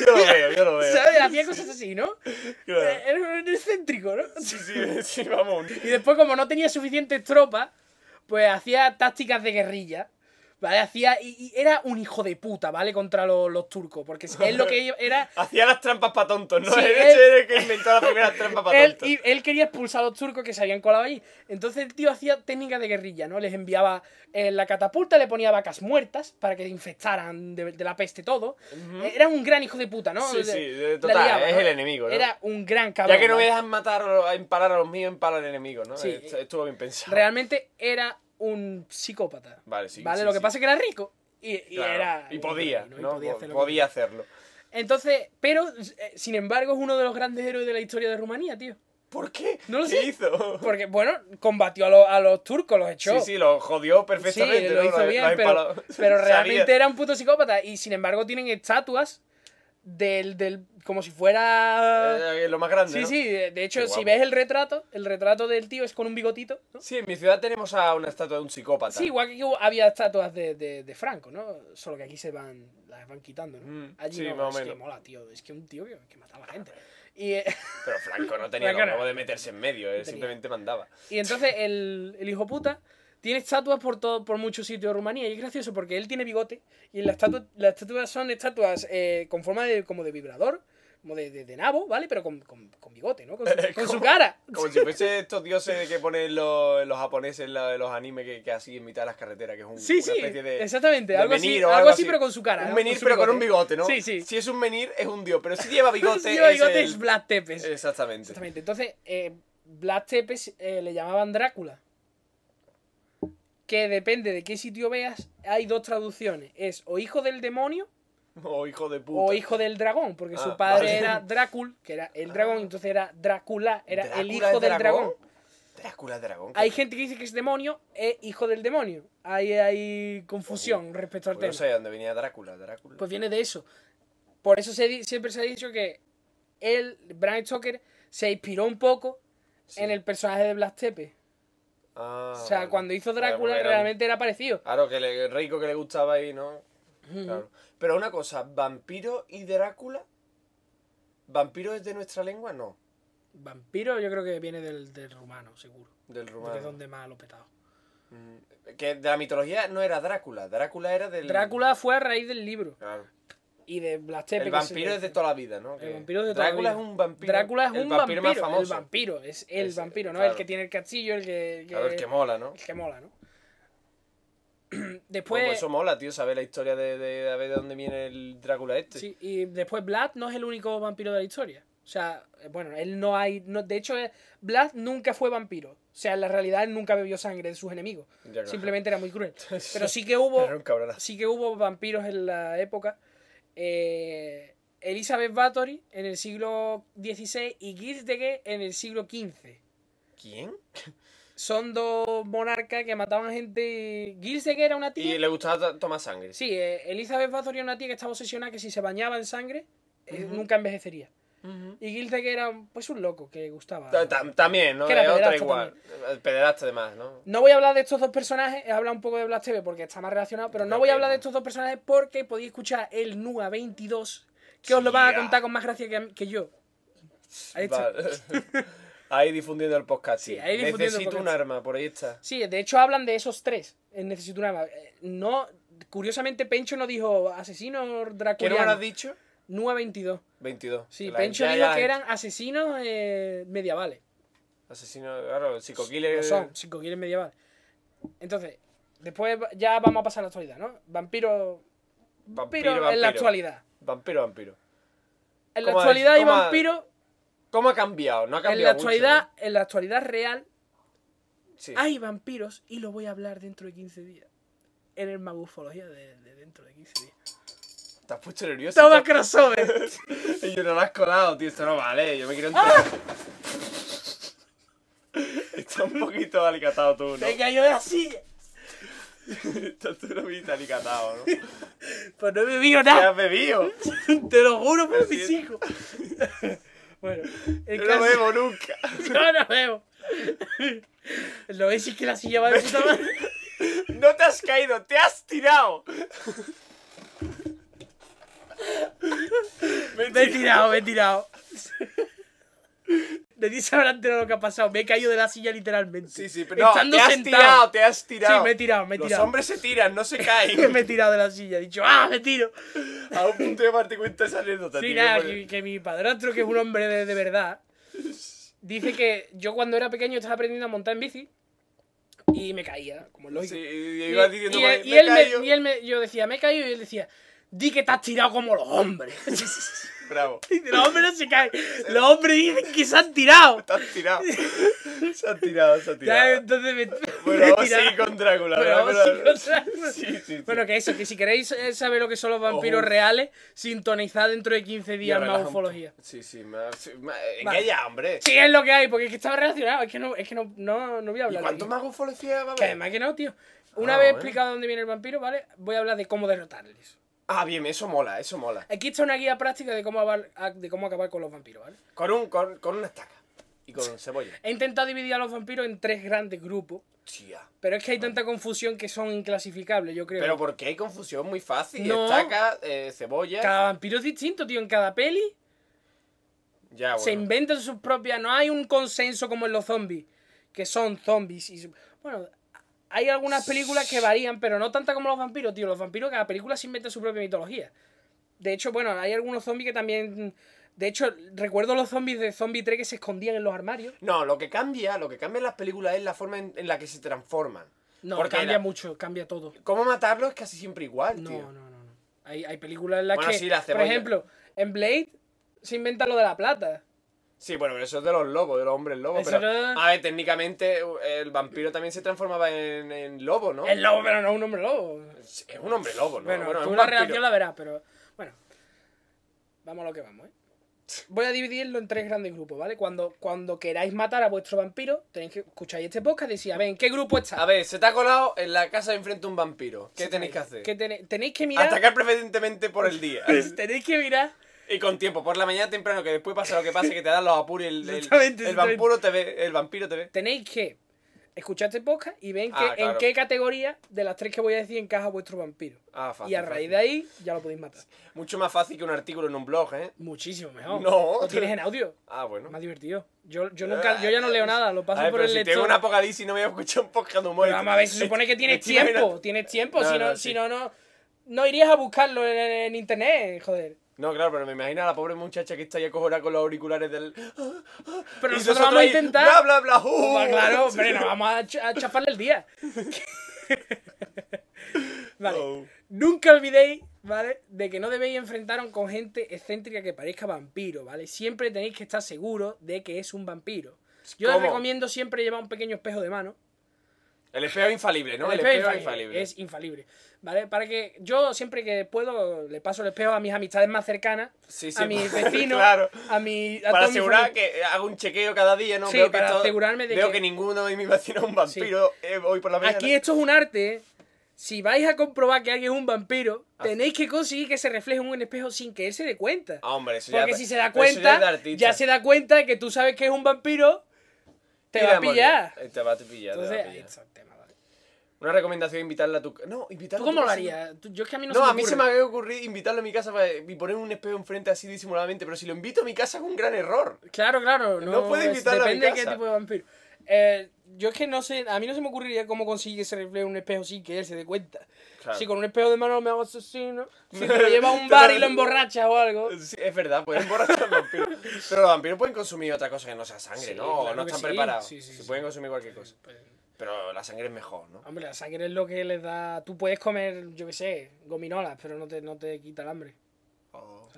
Yo lo veo, yo lo veo. ¿Sabes? Hacía cosas así, ¿no? (laughs) Eh, era un excéntrico, ¿no? Sí, sí, sí, vamos. (laughs) Y después, como no tenía suficiente tropa pues hacía tácticas de guerrilla. ¿vale? Hacía, y, era un hijo de puta, ¿vale? Contra los, turcos, porque es lo que (laughs) era... Hacía las trampas para tontos, ¿no? él, era el que inventó las primeras trampas para tontos. él quería expulsar a los turcos que se habían colado ahí Entonces el tío hacía técnica de guerrilla, ¿no? Les enviaba la catapulta, le ponía vacas muertas para que infectaran de, la peste todo. Era un gran hijo de puta, ¿no? Sí, sí, total, es el enemigo, ¿no? Era un gran cabrón. Ya que no me dejan matar, a imparar a los míos, empalar al enemigo, ¿no? Estuvo bien pensado. Realmente era un psicópata. Vale, sí. lo que pasa es que era rico y, era. Y podía, ¿no? podía, hacerlo, Entonces, pero, eh, sin embargo, es uno de los grandes héroes de la historia de Rumanía, tío. ¿Por qué? No lo ¿Qué hizo? Porque, bueno, combatió a los, turcos, los echó. Sí, sí, los jodió perfectamente. lo hizo bien, pero, pero, (laughs) realmente era un puto psicópata. Y sin embargo, tienen estatuas del, del como si fuera eh, eh, lo más grande sí sí de hecho si ves el retrato el retrato del tío es con un bigotito sí en mi ciudad tenemos a una estatua de un psicópata sí igual que había estatuas de, de, Franco no solo que aquí se van las van quitando ¿no? Mm, allí no, que mola tío es que un tío que, mataba a gente eh, (laughs) pero Franco no tenía como de meterse en medio él simplemente mandaba y entonces el, el hijo puta tiene estatuas por todo, por muchos sitios de Rumanía. Y es gracioso porque él tiene bigote y las estatuas, son estatuas eh, con forma de, como de vibrador, como de, de, nabo, ¿vale? Pero con, con, bigote, ¿no? Con su, (laughs) eh, cara. Como si fuese estos dioses que ponen los, los japoneses en los animes que, que, así en mitad de las carreteras, que es un, una especie de. Exactamente, algo, así, algo, así, pero con su cara. Un menir, pero con un bigote, ¿no? Sí, sí. Si es un menir, es un dios, pero si lleva (laughs) bigote. si lleva bigote, es, el... Tepes. Exactamente. Exactamente. Entonces, eh, Black Tepes eh, le llamaban Drácula que depende de qué sitio veas, hay dos traducciones. Es o hijo del demonio (laughs) o hijo de hijo del dragón, porque ah, su padre era (laughs) Drácula, que era el ah. dragón, entonces era Drácula, era el hijo del dragón. Drácula dragón. Hay gente que dice que es demonio e hijo del demonio. Ahí hay confusión respecto al pues tema. No sé de dónde venía Drácula, Pues viene de eso. Por eso se, siempre se ha dicho que él, Bram Stoker, se inspiró un poco en el personaje de Black Tepe. Ah, o sea, cuando hizo Drácula realmente era parecido. Claro, que el rico que le gustaba ahí, ¿no? Claro. Pero una cosa, ¿vampiro y Drácula? ¿Vampiro es de nuestra lengua? No. Vampiro yo creo que viene del, del rumano, seguro. Del rumano. De es donde más lo petado. Mm, que de la mitología no era Drácula, Drácula era del... Drácula fue a raíz del libro. Claro y de Blastepe. El vampiro es de toda la vida, ¿no? El Drácula es un vampiro. es el vampiro, más famoso. vampiro, es el vampiro, ¿no? El que tiene el castillo, el que, que, el que mola, ¿no? El que mola, ¿no? (clears throat) Después... Como pues eso mola, tío, saber la historia de, de, dónde viene el Drácula este. Sí, y después Vlad no es el único vampiro de la historia. O sea, eh, bueno, él no hay... No, de hecho, eh, Vlad nunca fue vampiro. O sea, en la realidad él nunca bebió sangre de sus enemigos. Simplemente era muy cruel. (laughs) Pero sí que hubo... sí que hubo vampiros en la época. Eh, Elizabeth Bathory en el siglo XVI y de gue en el siglo XV. ¿Quién? (laughs) Son dos monarcas que mataban gente. gue era una tía. Y le gustaba tomar sangre. Sí, eh, Elizabeth Bathory era una tía que estaba obsesionada que si se bañaba en sangre, eh, nunca envejecería. Y Gilde que era pues un loco que gustaba. También, ¿no? Que era otra igual. pederasta además, ¿no? No voy a hablar de estos dos personajes, he hablado un poco de Blast TV porque está más relacionado, pero no, voy a hablar de estos dos personajes porque podéis escuchar el NUA 22, que os lo van a contar con más gracia que, yo. Ahí está. (laughs) difundiendo el podcast. Sí, Necesito un arma, por ahí está. Sí, de hecho hablan de esos tres. Eh, necesito un arma. Eh, no, curiosamente Pencho no dijo asesino draculiano ¿Qué no lo has dicho? NUA 22. 22. Sí, Pencho dijo que eran asesinos eh, medievales. Asesinos, claro, psicoquiles. son, psicoquiles medievales. Entonces, después ya vamos a pasar a la actualidad, ¿no? Vampiro. Vampiro, en la actualidad. Vampiro, vampiro. En la actualidad hay vampiro. ¿Cómo ha cambiado? No ha cambiado. En la actualidad, en la actualidad real hay vampiros y lo voy a hablar dentro de 15 días. En el magufología de, dentro de 15 días. ¿Te has puesto nervioso? Toma crossover. (laughs) y yo no lo has colado, tío. Esto no vale. Yo me quiero entrar. ¡Ah! (laughs) Está un poquito alicatado tú, ¿no? Me cayó de la Estás tú no viste alicatado, ¿no? pues no he bebido nada. Te has bebido? (laughs) Te lo juro por mis hijos. bueno, no lo bebo nunca. no, lo bebo. Lo ves es que la silla va de puta madre. no te has caído, te has tirado me he tirado, me he tirado. De ti sabrán lo que ha pasado. Me he caído de la silla literalmente. Sí, sí, pero no, Estando te has sentado. tirado, te has tirado. Sí, me he tirado, me he tirado. Los hombres se tiran, no se (laughs) caen. me he tirado de la silla. He dicho, ¡ah, me tiro! A un punto de parte cuenta esa anécdota. Sí, nada, que, mi padrastro, que es un hombre de, de verdad, dice que yo cuando era pequeño estaba aprendiendo a montar en bici y me caía, como lógico. Sí, y, él, me, yo decía, me he caído y él decía, di que te has tirado como los hombres. (laughs) Bravo. (laughs) los hombres no se caen. Los hombres dicen que se han tirado. ¡Se han tirado! ¡Se han tirado. Se han (laughs) tirado, se han tirado. Ya, entonces me, bueno, vamos a seguir con Drácula. Bueno, vamos a seguir con Drácula. Sí, sí, sí. Bueno, que eso, que si queréis eh, saber lo que son los vampiros reales, sintonizad dentro de 15 días más ufología. Sí, sí, más. ¿En qué haya, hombre? Sí, es lo que hay, porque es que estaba relacionado. Es que no, es que no, no, voy a hablar. ¿Y cuánto más ufología va a haber? Que más que no, tío. Ah, Una vez explicado dónde viene el vampiro, ¿vale? Voy a hablar de cómo derrotarles. Ah, bien, eso mola, eso mola. Aquí está una guía práctica de cómo, acabar, con los vampiros, ¿vale? Con, un, con, una estaca y con cebolla. He intentado dividir a los vampiros en tres grandes grupos. Tía. Pero es que hay tanta confusión que son inclasificables, yo creo. Pero ¿por qué hay confusión? Muy fácil. Estaca, eh, cebolla. Cada vampiro es distinto, tío, en cada peli. Ya, bueno. Se inventan sus propias. No hay un consenso como en los zombies. Que son zombies. Y... Bueno, hay algunas películas que varían, pero no tanta como los vampiros, tío. Los vampiros, cada película se inventa su propia mitología. De hecho, bueno, hay algunos zombies que también. De hecho, recuerdo los zombies de Zombie 3 que se escondían en los armarios. No, lo que cambia, lo que cambia en las películas es la forma en, la que se transforman. No, Porque cambia mucho, cambia todo. ¿Cómo matarlo es casi siempre igual, no, tío? No, no, no. Hay, hay películas en las que. Sí, la por ejemplo, en Blade se inventa lo de la plata. Sí, bueno, pero eso es de los lobos, de los hombres lobos. A ver, técnicamente eh, el vampiro también se transformaba en, en lobo, ¿no? Es lobo, pero no un hombre lobo. Es, un hombre lobo, ¿no? Bueno, tú la relación la verás, pero bueno. Vamos a lo que vamos, ¿eh? Voy a dividirlo en tres grandes grupos, ¿vale? Cuando, cuando queráis matar a vuestro vampiro, tenéis que escuchar este podcast y decir, a ver, ¿en qué grupo está? A ver, se te ha colado en la casa de enfrente un vampiro. ¿Qué tenéis que hacer? tenéis que mirar... Atacar preferentemente por el día. (laughs) tenéis que mirar y con tiempo, por la mañana temprano, que después pasa lo que pasa, que te dan los apuros y el, el, vampiro te ve. El vampiro te ve. Tenéis que escuchar este podcast y ver en ah, qué categoría de las tres que voy a decir encaja vuestro vampiro. Ah, fácil, y a raíz de ahí ya lo podéis matar. Mucho más fácil que un artículo en un blog, ¿eh? Muchísimo mejor. No. Lo tienes en audio. Ah, bueno. Más divertido. Yo, yo nunca, ah, yo ya no leo nada, lo paso por el si lector. Si tengo un apocalipsis y no me voy a escuchar un podcast de humor. Vamos a ver, se supone que (laughs) tienes tiempo. Tienes tiempo, si no, no, no, no, irías a buscarlo en internet, joder. No, claro, pero me imagino a la pobre muchacha que está ahí acojonada con los auriculares del. Pero nosotros vamos a intentar. Bla, bla, bla. Uh. Pues, claro, hombre, nos vamos a, chafarle el día. (laughs) vale. Oh. Nunca olvidéis, ¿vale? De que no debéis enfrentaros con gente excéntrica que parezca vampiro, ¿vale? Siempre tenéis que estar seguros de que es un vampiro. Yo os les recomiendo siempre llevar un pequeño espejo de mano. El espejo es infalible, ¿no? el espejo es infalible. Es infalible. ¿vale? Para que yo siempre que puedo le paso el espejo a mis amistades más cercanas, a mis (laughs) vecinos, a mi Para asegurar que hago un chequeo cada día, ¿no? Sí, para que asegurarme de veo que... ninguno de mis vecinos es un vampiro eh, hoy por la mañana. Aquí esto es un arte. Si vais a comprobar que alguien es un vampiro, ah, tenéis que conseguir que se refleje en un espejo sin que él se dé cuenta. Ah, hombre, eso Porque si se da cuenta, ya, se da cuenta de que tú sabes que es un vampiro, te va a pillar. Te va a pillar. te va a pillar. Una recomendación, invitarla a tu casa. No, invitarla ¿Tú cómo lo harías? Yo es que a mí no, se me a mí se me había ocurrido invitarlo a mi casa y poner un espejo enfrente así disimuladamente, pero si lo invito a mi casa es un gran error. Claro, claro. No, puede puedo a mi casa. Depende de qué tipo de vampiro. Eh, yo es que no sé, a mí no se me ocurriría cómo consigue ese un espejo así, que él se dé cuenta. Si con un espejo de mano me hago asesino, (laughs) si lo llevo a un bar y lo emborracha o algo. Sí, es verdad, pueden emborrachar al vampiro. Pero los vampiros pueden consumir otra cosa que no sea sangre, ¿no? Claro no están sí. preparados. se pueden consumir cualquier cosa. Pero la sangre es mejor, ¿no? Hombre, la sangre es lo que les da. Tú puedes comer, yo qué sé, gominolas, pero no te, no te quita el hambre. Oh.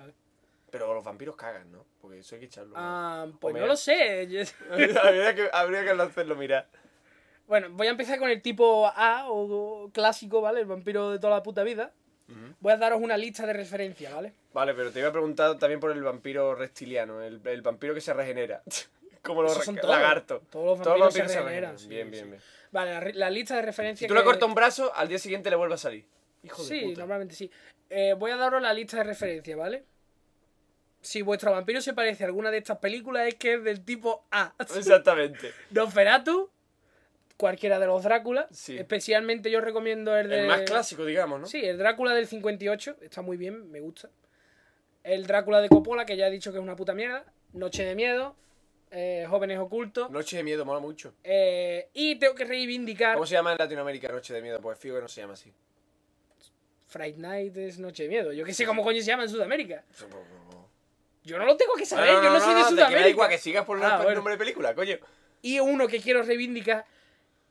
Pero los vampiros cagan, ¿no? Porque eso hay que echarlo. Ah, pues no lo sé. (laughs) habría, que, habría que hacerlo mirar. Bueno, voy a empezar con el tipo A o clásico, ¿vale? El vampiro de toda la puta vida. Voy a daros una lista de referencia, ¿vale? Vale, pero te iba a preguntar también por el vampiro reptiliano, el vampiro que se regenera. (laughs) Como los lagarto. Todos los, todos bien, bien, bien. Vale, la, lista de referencia. Si tú le cortas un brazo, al día siguiente le vuelve a salir. Hijo sí, de puta. Sí, normalmente sí. Eh, voy a daros la lista de referencia, ¿vale? Si vuestro vampiro se parece a alguna de estas películas, es que es del tipo A. (laughs) Exactamente. Nosferatu, cualquiera de los Drácula. Sí. Especialmente yo recomiendo el de. El más clásico, digamos, ¿no? Sí, el Drácula del 58. Está muy bien, me gusta. El Drácula de Coppola, que ya he dicho que es una puta mierda. Noche de Miedo. Eh, Jóvenes Ocultos. Noche de Miedo, mola mucho. Eh, y tengo que reivindicar. ¿Cómo se llama en Latinoamérica Noche de Miedo? Pues fijo que no se llama así. Fright Night es Noche de Miedo. Yo qué sé cómo coño se llama en Sudamérica. Pues, yo no lo tengo que saber, yo no, soy de Sudamérica. Te igual que sigas por ah, nombre de película, coño. Y uno que quiero reivindicar.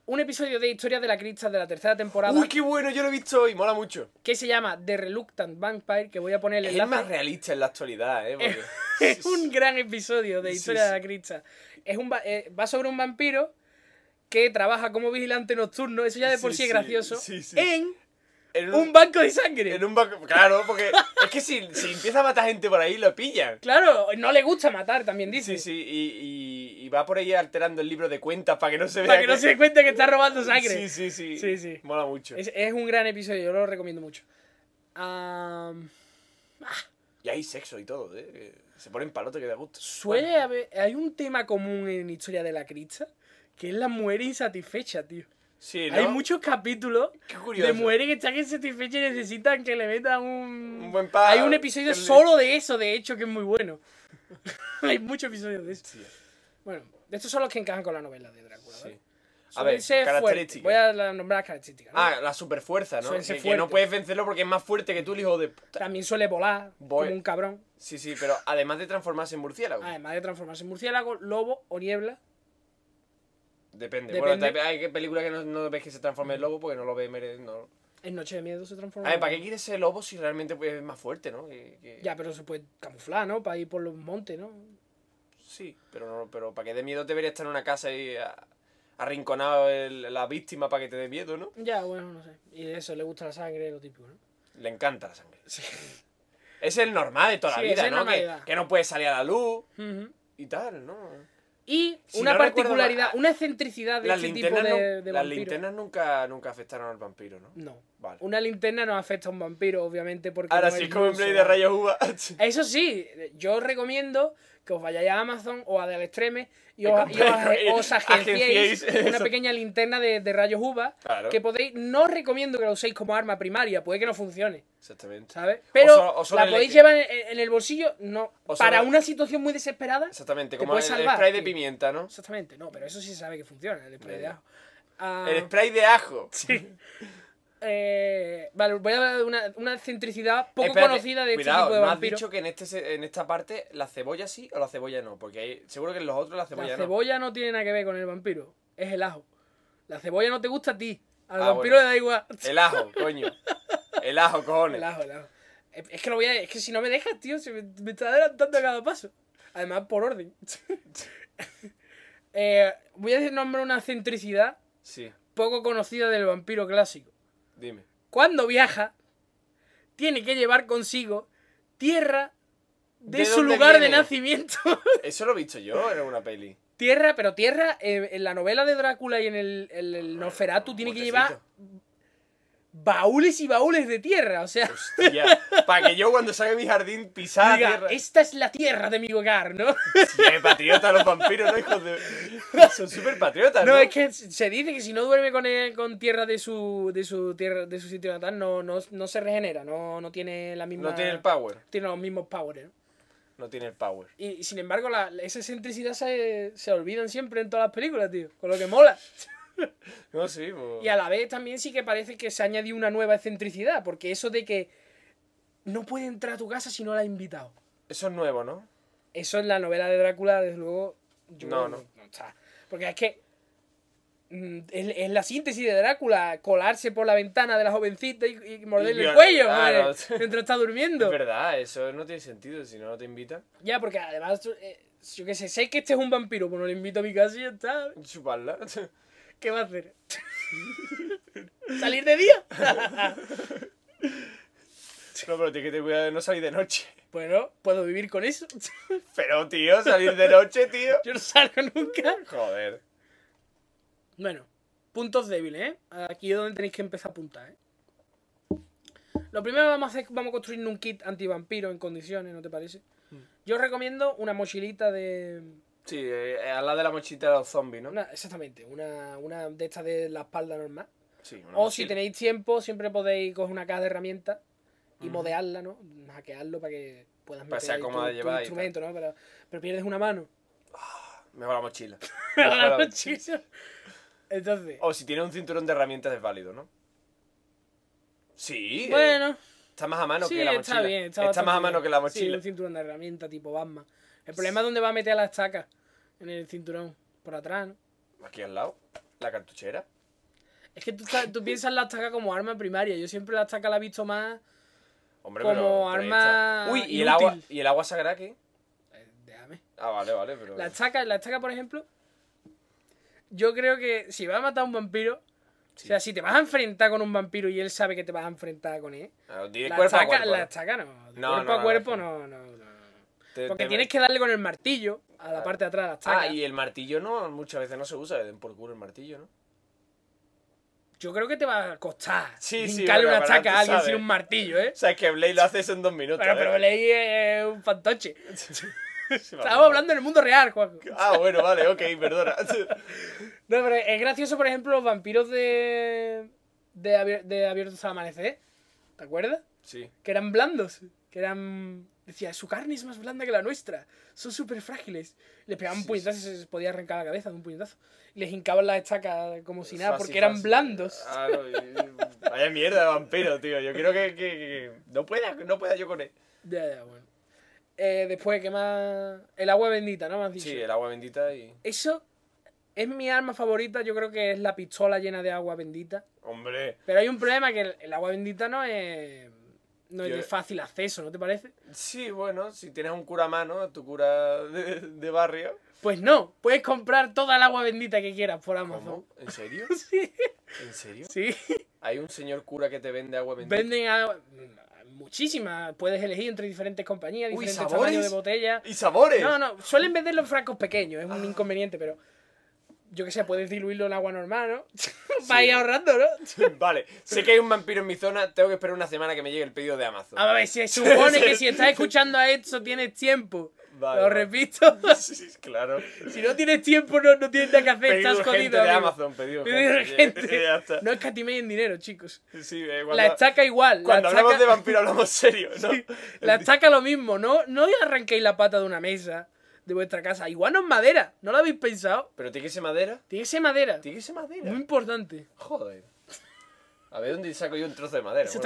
Un episodio de Historia de la Crista de la tercera temporada. ¡Uy, qué bueno! Yo lo he visto hoy, mola mucho. Que se llama The Reluctant Vampire, que voy a poner el Es más realista en la actualidad, ¿eh? Porque... (laughs) es (laughs) un (laughs) gran episodio de Historia de la Crista. Es un, eh, va, sobre un vampiro que trabaja como vigilante nocturno, eso ya de por sí, es gracioso, en un, banco de sangre. En un claro, porque (laughs) es que si, empieza a matar gente por ahí, lo pillan. Claro, no le gusta matar, también dice. Sí, sí, y, y, va por ahí alterando el libro de cuentas para que no se vea. Para que, no se dé cuenta que está robando sangre. Sí, sí, sí. Mola mucho. Es, un gran episodio, yo lo recomiendo mucho. Ah. Y hay sexo y todo, ¿eh? Se ponen palote que da gusto. Suele haber. Hay un tema común en Historia de la Crista que es la mujer insatisfecha, tío. Sí, Hay muchos capítulos de mujeres que están insatisfechas y necesitan que le metan un. buen Hay un episodio solo de eso, de hecho, que es muy bueno. (laughs) Hay muchos episodios de eso. Bueno, estos son los que encajan con la novela de Drácula. A ver, características. Voy a nombrar las características. Ah, la superfuerza, ¿no? Que, no puedes vencerlo porque es más fuerte que tú, el hijo de También suele volar como un cabrón. Sí, sí, pero además de transformarse en murciélago. Además de transformarse en murciélago, lobo o niebla. Depende. Bueno, hay películas que no, ves que se transforme en lobo porque no lo ves. No. En Noche de Miedo se transforma. A ver, ¿para qué quiere ser lobo si realmente pues, es más fuerte, no? Ya, pero se puede camuflar, ¿no? Para ir por los montes, ¿no? Sí, pero, no, pero para qué de miedo debería estar en una casa y arrinconado la víctima para que te dé miedo, ¿no? Ya, bueno, no sé. Y de eso le gusta la sangre, lo típico, ¿no? Le encanta la sangre. Sí. Es el normal de toda la vida, ¿no? Que, no puede salir a la luz y tal, ¿no? Y una particularidad, una excentricidad de este tipo de, vampiros. Las linternas nunca, nunca afectaron al vampiro, ¿no? No. Vale. Una linterna no afecta a un vampiro, obviamente, porque... Ahora sí, es como en Blade de rayos uva. (laughs) Eso sí, yo recomiendo que os vayáis a Amazon o a Del Extreme y os, (laughs) agenciéis una pequeña linterna de, rayos uva que podéis. No os recomiendo que la uséis como arma primaria, puede que no funcione. Exactamente. ¿Sabes? Pero la podéis llevar en, el bolsillo, no. para una situación muy desesperada. Exactamente, como el, spray de pimienta, ¿no? Exactamente, no, pero eso sí se sabe que funciona, el spray de ajo. Ah. El spray de ajo. Sí. (laughs) Eh, vale, voy a hablar de una, una excentricidad poco conocida de este cuidado, este tipo has dicho que en, este, en esta parte la cebolla sí o la cebolla no? Porque seguro que en los otros la cebolla no. La cebolla no tiene nada que ver con el vampiro, es el ajo. La cebolla no te gusta a ti, al ah, vampiro le da igual. El ajo, coño. El ajo, (laughs) cojones. El ajo, el ajo. Es que, lo voy a, es que si no me dejas, tío, me, estás adelantando a cada paso. Además, por orden. (laughs) Eh, voy a decir nombre una centricidad poco conocida del vampiro clásico. Dime. Cuando viaja, tiene que llevar consigo tierra de, su lugar de nacimiento. (laughs) Eso lo he visto yo en una peli. Tierra, pero tierra, eh, en la novela de Drácula y en el, el, el Nosferatu, tiene que llevar baúles y baúles de tierra, o sea. Hostia, para que yo cuando salga de mi jardín pisara Esta es la tierra de mi hogar, ¿no? Sí, eh, los vampiros, ¿no? Hijos de... Son súper patriotas, ¿no? No, es que se dice que si no duerme con, con tierra de su, de su tierra, de su sitio natal, no, no, se regenera, no, no tiene la misma. No tiene el power. Tiene los mismos powers, ¿no? tiene el power. Y sin embargo, la, esa excentricidad se, se olvidan siempre en todas las películas, tío. Con lo que mola. (laughs) sí, pues. Y a la vez también sí que parece que se añadió una nueva excentricidad, porque eso de que no puede entrar a tu casa si no la ha invitado. Eso es nuevo, ¿no? Eso en la novela de Drácula, desde luego, no, no. no, está. Porque es que mm, es, la síntesis de Drácula, colarse por la ventana de la jovencita y, morderle el cuello, mientras está durmiendo. Es verdad, eso no tiene sentido, si no, te invita. Ya, porque además, eh, yo que sé, sé que este es un vampiro, pues no le invito a mi casa y ya está. Chuparla. (laughs) ¿Qué va a hacer? ¿Salir de día? (laughs) no, pero tienes que tener cuidado de no salir de noche. Bueno, ¿puedo vivir con eso? (laughs) pero, tío, salir de noche, tío. Yo no salgo nunca. Joder. Bueno, puntos débiles, ¿eh? Aquí es donde tenéis que empezar a apuntar, ¿eh? Lo primero que vamos a hacer es vamos a construir un kit antivampiro en condiciones, ¿no te parece? Mm. Yo os recomiendo una mochilita de, Sí, eh, a la de la mochita de los zombies, ¿no? exactamente, una, una de estas de la espalda normal. Sí, o si tenéis tiempo, siempre podéis coger una caja de herramientas y modearla, ¿no? Hackearlo para que puedas meter tu, instrumento, ¿no? Pero, pierdes una mano. Ah, mejor la mochila. (laughs) mejor la mochila. Entonces. O si tiene un cinturón de herramientas es válido, ¿no? Sí. Eh. Bueno. está más a mano que la mochila. Está bien, está, más a mano que la mochila. Sí, un cinturón de herramientas tipo Batman. El problema es dónde va a meter la estaca. En el cinturón. Por atrás, ¿no? Aquí al lado. La cartuchera. Es que tú, tú piensas la estaca como arma primaria. Yo siempre la estaca la he visto más. Hombre, como arma. Uy, ¿y el, agua, ¿y el agua sagrada eh, déjame. Ah, vale, vale, pero. La estaca, la estaca, por ejemplo. Yo creo que si va a matar a un vampiro, O sea, si te vas a enfrentar con un vampiro y él sabe que te vas a enfrentar con él. Ah, la, estaca, la ¿eh? no. cuerpo a cuerpo no, no. Porque tienes que darle con el martillo a la ah. parte de atrás de la ah, estaca. Ah, y el martillo no, muchas veces no se usa, le den por culo el martillo, ¿no? Yo creo que te va a costar sí, una chaca a alguien sin un martillo, ¿eh? O sea, es que Blade lo haces en dos minutos. Bueno, pero, pero ¿eh? es un fantoche. Estábamos (laughs) hablando en el mundo real, Juan. Ah, bueno, vale, ok, perdona. (laughs) no, pero es gracioso, por ejemplo, los vampiros de. de, de Abiertos al Amanecer. ¿Te acuerdas? Sí. Que eran blandos. Que eran Decía, su carne es más blanda que la nuestra. Son súper frágiles. Le pegaban puñetazos y se podía arrancar la cabeza de un puñetazo. Les hincaban la estaca como si nada, porque eran blandos. vaya mierda vampiro, tío. Yo creo que, no pueda, no pueda yo con él. Ya, ya, bueno. Eh, después, ¿qué más? El agua bendita, ¿no? Me dicho. Sí, el agua bendita y. Eso es mi arma favorita, yo creo que es la pistola llena de agua bendita. Hombre. Pero hay un problema que el agua bendita no es no es de fácil acceso, ¿no te parece? Sí, bueno, si tienes un cura a mano, tu cura de, barrio. Pues no, puedes comprar toda el agua bendita que quieras por Amazon. ¿En serio? (laughs) sí. ¿En serio? Sí. Hay un señor cura que te vende agua bendita. Venden agua. Mm, muchísimas, puedes elegir entre diferentes compañías, diferentes ¿sabores? de botella. ¿Y sabores? No, no, suelen venderlo en francos pequeños, es un ah. inconveniente, pero yo qué sé, puedes diluirlo en agua normal, ¿no? vaya (laughs) ahorrando, ¿no? (laughs) vale, sé que hay un vampiro en mi zona, tengo que esperar una semana que me llegue el pedido de Amazon. A ver, supone que si estás (laughs) escuchando a esto tienes tiempo. Vale, Lo repito. Sí, claro. Si no tienes tiempo, no, no tienes nada que hacer, estás jodido. de Amazon, pedido, pedido gente. No escatiméis en dinero, chicos. Sí, eh, la estaca igual. Cuando hablamos de vampiro hablamos serio, ¿no? La estaca lo mismo, no, no arranquéis la pata de una mesa de vuestra casa. Igual no es madera, ¿no lo habéis pensado? ¿Pero tiene que ser madera? Tiene que ser madera. Tiene que ser madera. Muy importante. Joder. A ver dónde saco yo un trozo de madera. Yo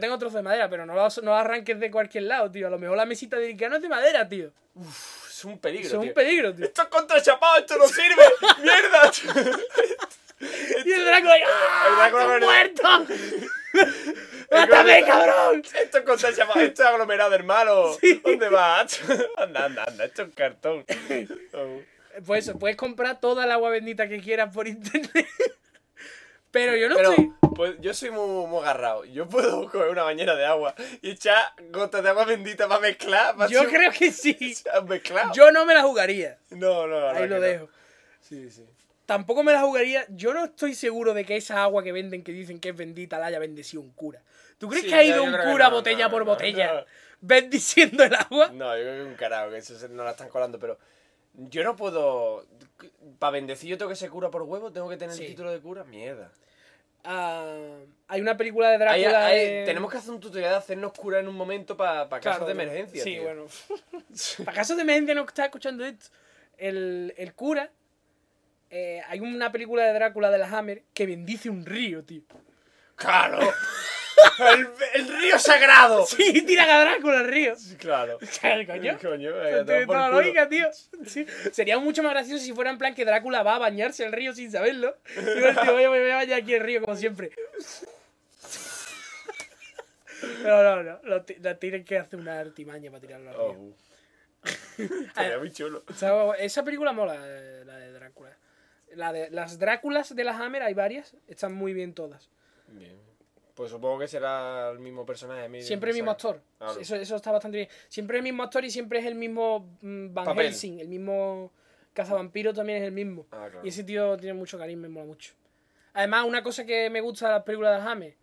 tengo trozo de madera, pero no lo, no arranques de cualquier lado, tío. A lo mejor la mesita de Ikea no es de madera, tío. Uf, es un peligro. Es un peligro, tío. Esto es contrachapado, esto no sirve. (laughs) ¡Mierda! y el dragón ¡Ah! ¡El muerto! (laughs) (laughs) ¡Mátame, cabrón! Esto es esto es aglomerado, hermano. (laughs) ¿Dónde vas? (laughs) Anda, anda, esto es cartón. Pues eso, puedes comprar toda el agua bendita que quieras por internet. Pero yo no Pues yo soy muy, agarrado. Yo puedo coger una bañera de agua y echar gotas de agua bendita para mezclar. yo creo que sí. Yo no me la jugaría. No, no, no. Ahí lo dejo. Sí, sí. Tampoco me la jugaría. Yo no estoy seguro de que esa agua que venden, que dicen que es bendita, la haya bendecido un cura. ¿Tú crees que ha ido un cura botella por botella bendiciendo el agua? No, yo creo que un carajo, que eso no la están colando, pero yo no puedo. Para bendecir, yo tengo que ser cura por huevo, tengo que tener el título de cura, mierda. Ah, hay una película de Drácula. Tenemos que hacer un tutorial de hacernos cura en un momento para casos de emergencia. Sí, bueno. (laughs) (laughs) para casos de emergencia no está escuchando esto. El, cura. Eh, hay una película de Drácula de la Hammer que bendice un río, tío. Claro. (laughs) El, río sagrado. Sí, tiran a Drácula el río. claro. (laughs) ¿Qué coño tío. Sería mucho más gracioso si fuera en plan que Drácula va a bañarse el río sin saberlo. Y el voy, a bañar aquí el río, como siempre. No, no, no. la tienen que hacer una artimaña para tirarlo al río. Oh, uh. (laughs) muy chulo. Esa película mola, eh, la de Drácula. La de, las Dráculas de la Hammer hay varias. Están muy bien todas. Bien. Pues supongo que será el mismo personaje. siempre el mismo actor. Eso, está bastante bien. Siempre el mismo actor y siempre es el mismo mm, Van Helsing. El mismo Cazavampiro también es el mismo. Ah, y ese tío tiene mucho carisma, me mola mucho. Además, una cosa que me gusta de las películas de James.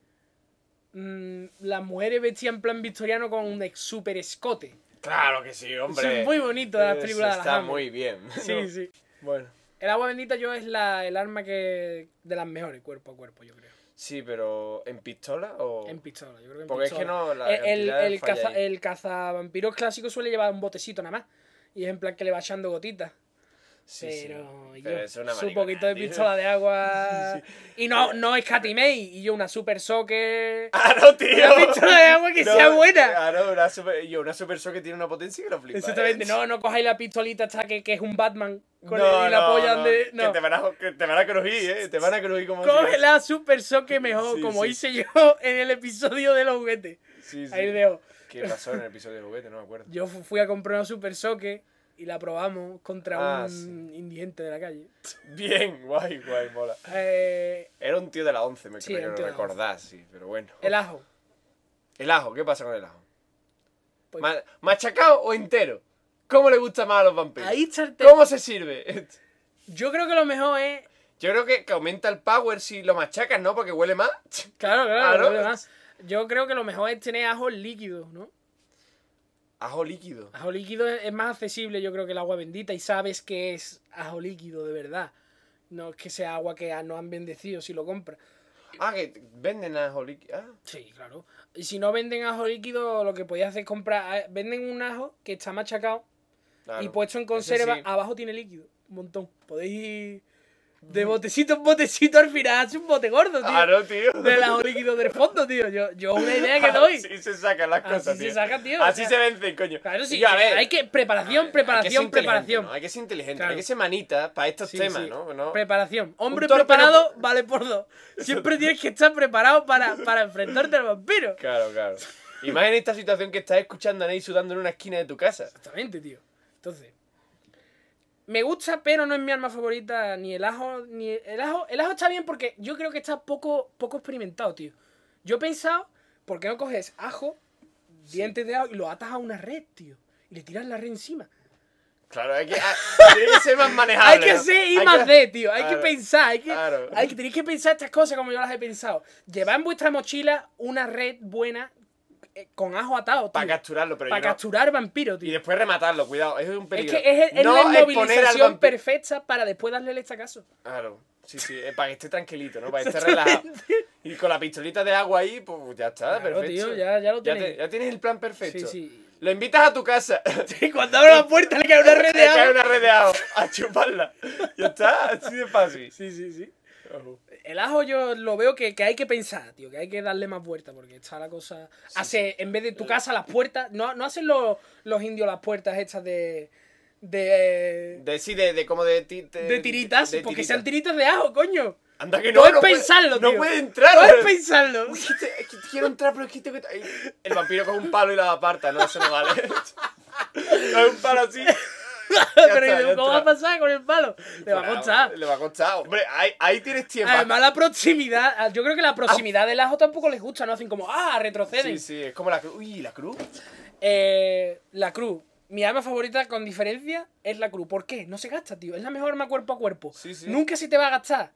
Mmm, las mujeres vestían en plan victoriano con un super escote. Claro que sí, hombre. es muy bonito las películas de Está muy bien. (laughs) Sí, (laughs) sí. Bueno. El agua bendita yo es la, el arma que de las mejores cuerpo a cuerpo, yo creo. Sí, pero ¿en pistola o...? En pistola, yo creo que en Porque es que no... La eh, el, el, caza, el cazavampiros clásico suele llevar un botecito nada más. Y es en plan que le va echando gotitas. Sí, pero sí. yo pero su poquito de pistola de agua (laughs) y no no May y yo una super soque... (laughs) ah no tío una pistola de agua que sea buena ah no una super yo una super soque tiene una potencia que lo flipa exactamente ¿eh? no no cojáis la pistolita hasta que es un Batman con no, la no, polla de. Que te van a, que te van a crujir, ¿eh? Te van a crujir como. Coge la super soque mejor, como hice yo en el episodio de los juguetes. Sí, sí. Ahí dejo. ¿Qué pasó en el episodio de los juguetes? No me acuerdo. Yo fui a comprar una super soque y la probamos contra ah, un indigente de la calle. Bien, guay, guay, mola. Eh, era un tío de la 11, me creo que recordás, sí, pero bueno. El ajo. ¿El ajo? ¿Qué pasa con el ajo? Pues ¿Machacado o entero? ¿Cómo le gusta más a los vampiros? Ahí está ¿Cómo se sirve? (laughs) Yo creo que lo mejor es. Yo creo que, aumenta el power si lo machacas, ¿no? Porque huele más. (laughs) Claro, claro, ah, Yo creo que lo mejor es tener ajo líquido, ¿no? Ajo líquido. Ajo líquido es más accesible, yo creo, que el agua bendita y sabes que es ajo líquido de verdad. No es que sea agua que no han bendecido si lo compras. Ah, que venden ajo líquido. Ah. Sí, claro. Y si no venden ajo líquido, lo que podías hacer es comprar. Ah, venden un ajo que está machacado y puesto en conserva, abajo tiene líquido. Un montón. Podéis ir de mm. botecito en botecito al final. hace un bote gordo, tío. Claro, tío. De los líquidos del fondo, tío. Yo, una idea que doy. Así se sacan las cosas, Así se sacan, tío. Así se vencen, coño. Claro, sí. hay que... Preparación, preparación, preparación. Hay que ser inteligente, hay que ser manita para estos temas, ¿no? Preparación. Hombre preparado vale por dos. Siempre tienes que estar preparado para, para enfrentarte al vampiro. Claro, claro. Imagina esta situación que estás escuchando a Ney sudando en una esquina de tu casa. Exactamente, tío. Entonces, me gusta, pero no es mi arma favorita. Ni el ajo, ni el, ajo. El ajo está bien porque yo creo que está poco, poco experimentado, tío. Yo he pensado, ¿por qué no coges ajo, dientes de ajo y lo atas a una red, tío? Y le tiras la red encima. Claro, hay que, hay ah, (laughs) que ser más manejable. hay que ser I más D, tío. Hay que pensar. Hay que, que, tenéis que pensar estas cosas como yo las he pensado. Llevad en vuestra mochila una red buena eh, con ajo atado, Para capturarlo, pero Para capturar vampiro tío. Y después rematarlo, cuidado, es un peligro. Es que es, la inmovilización perfecta para después darle el estacazo. Claro, sí, sí, eh, para que esté tranquilito, ¿no? Para que (laughs) esté relajado. Y con la pistolita de agua ahí, pues, pues ya está, claro, perfecto. Tío, ya, ya lo tienes. Ya, tienes el plan perfecto. Sí, sí. Lo invitas a tu casa. (laughs) Sí, cuando abro la puerta le cae una red (laughs) de Le A chuparla. Ya está, así de fácil. Sí, sí, sí el ajo yo lo veo que, hay que pensar, tío, que hay que darle más vuelta, porque está la cosa. hace, en vez de tu eh. casa, las puertas. No, no hacen los, los indios las puertas estas de. De. De sí, de, de como de, de, de tiritas, porque sean tiritas de ajo, coño. Anda que no. es pensarlo, tío. No puede entrar. no (laughs) es pensarlo. quiero entrar, pero es que tengo que. El vampiro con un palo y la aparta, no, eso no vale. (laughs) Con un palo así. (laughs) pero ¿cómo va a pasar con el palo? Le va a costar. Le va a costar, hombre, ahí, tienes tiempo. Además, la proximidad, ah, yo creo que la proximidad del ajo tampoco les gusta, ¿no? Hacen como, ah, retroceden. Sí, sí, es como la cruz. Uy, la cruz. Eh, la cruz. Mi arma favorita, con diferencia, es la cruz. ¿Por qué? No se gasta, tío. Es la mejor arma cuerpo a cuerpo. Sí, sí. Nunca se te va a gastar.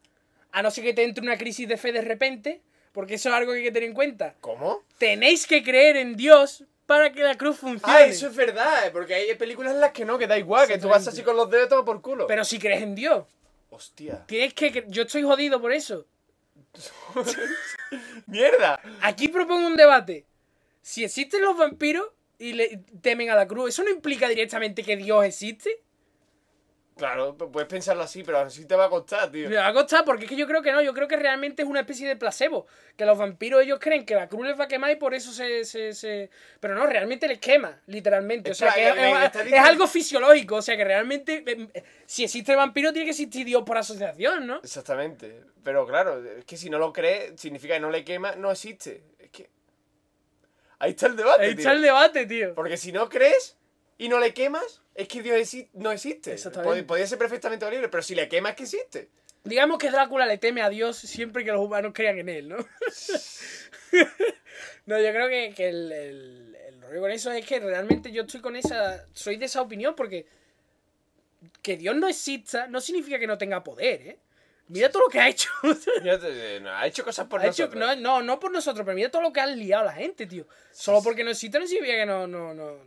A no ser que te entre una crisis de fe de repente, porque eso es algo que hay que tener en cuenta. ¿Cómo? Tenéis que creer en Dios para que la cruz funcione. Ah, eso es verdad, eh, porque hay películas en las que no, que da igual, que tú vas así con los dedos todo por culo. Pero si crees en Dios. Hostia. Tienes que. Yo estoy jodido por eso. (laughs) ¡Mierda! Aquí propongo un debate. Si existen los vampiros y le temen a la cruz, ¿eso no implica directamente que Dios existe? Claro, puedes pensarlo así, pero así te va a costar, tío. Me va a costar, porque es que yo creo que no, yo creo que realmente es una especie de placebo. Que los vampiros ellos creen que la cruz les va a quemar y por eso se. Pero no, realmente les quema, literalmente. o sea, que es, algo fisiológico, o sea, que realmente. Eh, mm, eh, si existe el vampiro, tiene que existir Dios por asociación, ¿no? Exactamente. Pero claro, es que si no lo cree significa que no le quema, no existe. Es que. Ahí está el debate. Ahí está el debate, tío. Porque si no crees y no le quemas, es que Dios no existe. podría ser perfectamente horrible, pero si le quemas, que existe. Digamos que Drácula le teme a Dios siempre que los humanos crean en él, ¿no? (laughs) no, yo creo que, el, rollo con eso es que realmente yo estoy con esa. Soy de esa opinión porque. Que Dios no exista no significa que no tenga poder, ¿eh? Mira todo lo que ha hecho. (laughs) Eh, ha hecho cosas por ha nosotros. no, no, por nosotros, pero mira todo lo que ha liado a la gente, tío. Solo porque no existe no significa que no, no, no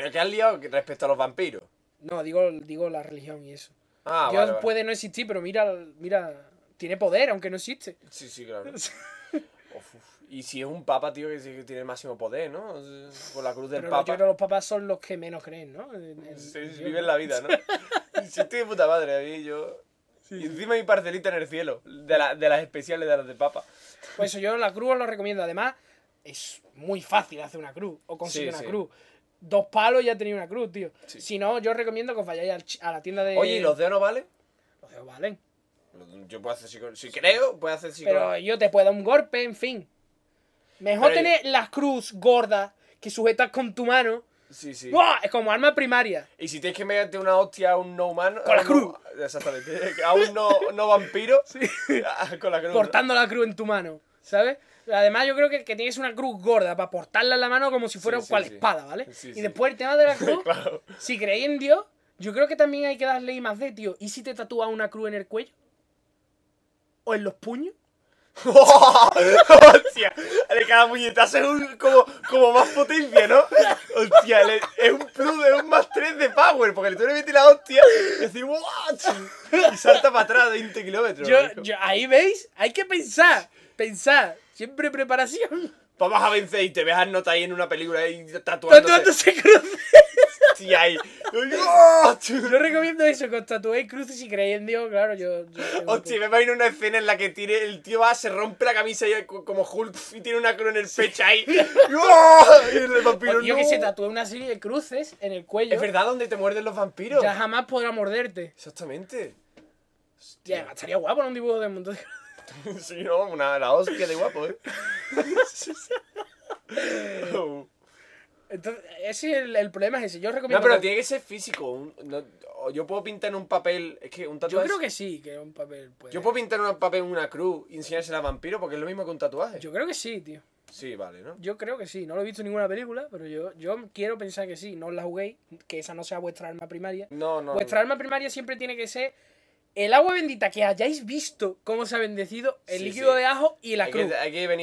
no te has liado respecto a los vampiros. No, digo, digo la religión y eso. Dios ah, puede no existir, pero mira, mira, tiene poder, aunque no existe. Sí, sí, claro. (laughs) y si es un papa, tío, que tiene el máximo poder, ¿no? Por la cruz del papa. Yo creo que los papas son los que menos creen, ¿no? viven la vida, ¿no? (laughs) Si estoy de puta madre, a mí yo... y encima mi parcelita en el cielo, de, las especiales de las de papa. Pues eso, yo la cruz os lo recomiendo. Además, es muy fácil hacer una cruz, o conseguir una cruz dos palos y ya tenía una cruz, tío. Si no, yo recomiendo que os vayáis a la tienda de. Oye, los dedos no valen? Los dedos valen. Yo puedo hacer psicología. Si creo, puedo hacer psicología. Pero yo te puedo dar un golpe, en fin. Mejor tener la las cruz gorda que sujetas con tu mano. Sí, sí. ¡Buah! Es como arma primaria. Y si tienes que meterte una hostia a un no humano. Con la cruz. exactamente. (laughs) A un no, no vampiro. (laughs) Sí. (laughs) con la cruz. Cortando la cruz en tu mano. ¿Sabes? Además, yo creo que que tienes una cruz gorda para portarla en la mano como si fuera cual espada, ¿vale? y después el tema de la (laughs) cruz, si creéis en Dios, yo creo que también hay que darle más de, tío. ¿Y si te tatúas una cruz en el cuello? ¿O en los puños? (laughs) ¡Hostia! cada puñetazo es un, como, como más potencia, ¿no? ¡Hostia! es un plus, es un más 3 de power, porque le tú le la hostia y ¡What! Y salta para atrás 20 kilómetros. Yo, yo, ahí veis, hay que pensar, pensar. Siempre preparación. Pues Vamos a vencer y te ves nota ahí en una película y tatuándose. Tatuándose cruces. Sí, ahí. (laughs) Oh, yo recomiendo eso, con tatuéis cruces y creéis en Dios, claro, yo... yo Hostia, me imagino una escena en la que el tío va, se rompe la camisa y, como Hulk y tiene una cruz en el pecho ahí. Oh", y el (laughs) vampiro, oh, tío, que se tatúa una serie de cruces en el cuello. Es verdad, donde te muerden los vampiros. Ya jamás podrá morderte. Exactamente. Hostia. estaría guapo en un dibujo de un montón de (laughs) sí, no, una, hostia de guapo, ¿eh? (laughs) Entonces, ese es el, problema es ese. Yo recomiendo. No, pero tiene que ser físico. yo puedo pintar en un papel. Es que un tatuaje. Yo creo que sí, que un papel Yo puedo pintar en un papel una cruz y enseñársela a vampiro porque es lo mismo que un tatuaje. Yo creo que sí, tío. Sí, vale, ¿no? Yo creo que sí. No lo he visto en ninguna película, pero yo, yo quiero pensar que sí. No os la juguéis, que esa no sea vuestra alma primaria. No, no. Vuestra alma primaria siempre tiene que ser el agua bendita que hayáis visto cómo se ha bendecido el líquido de ajo y la cruz.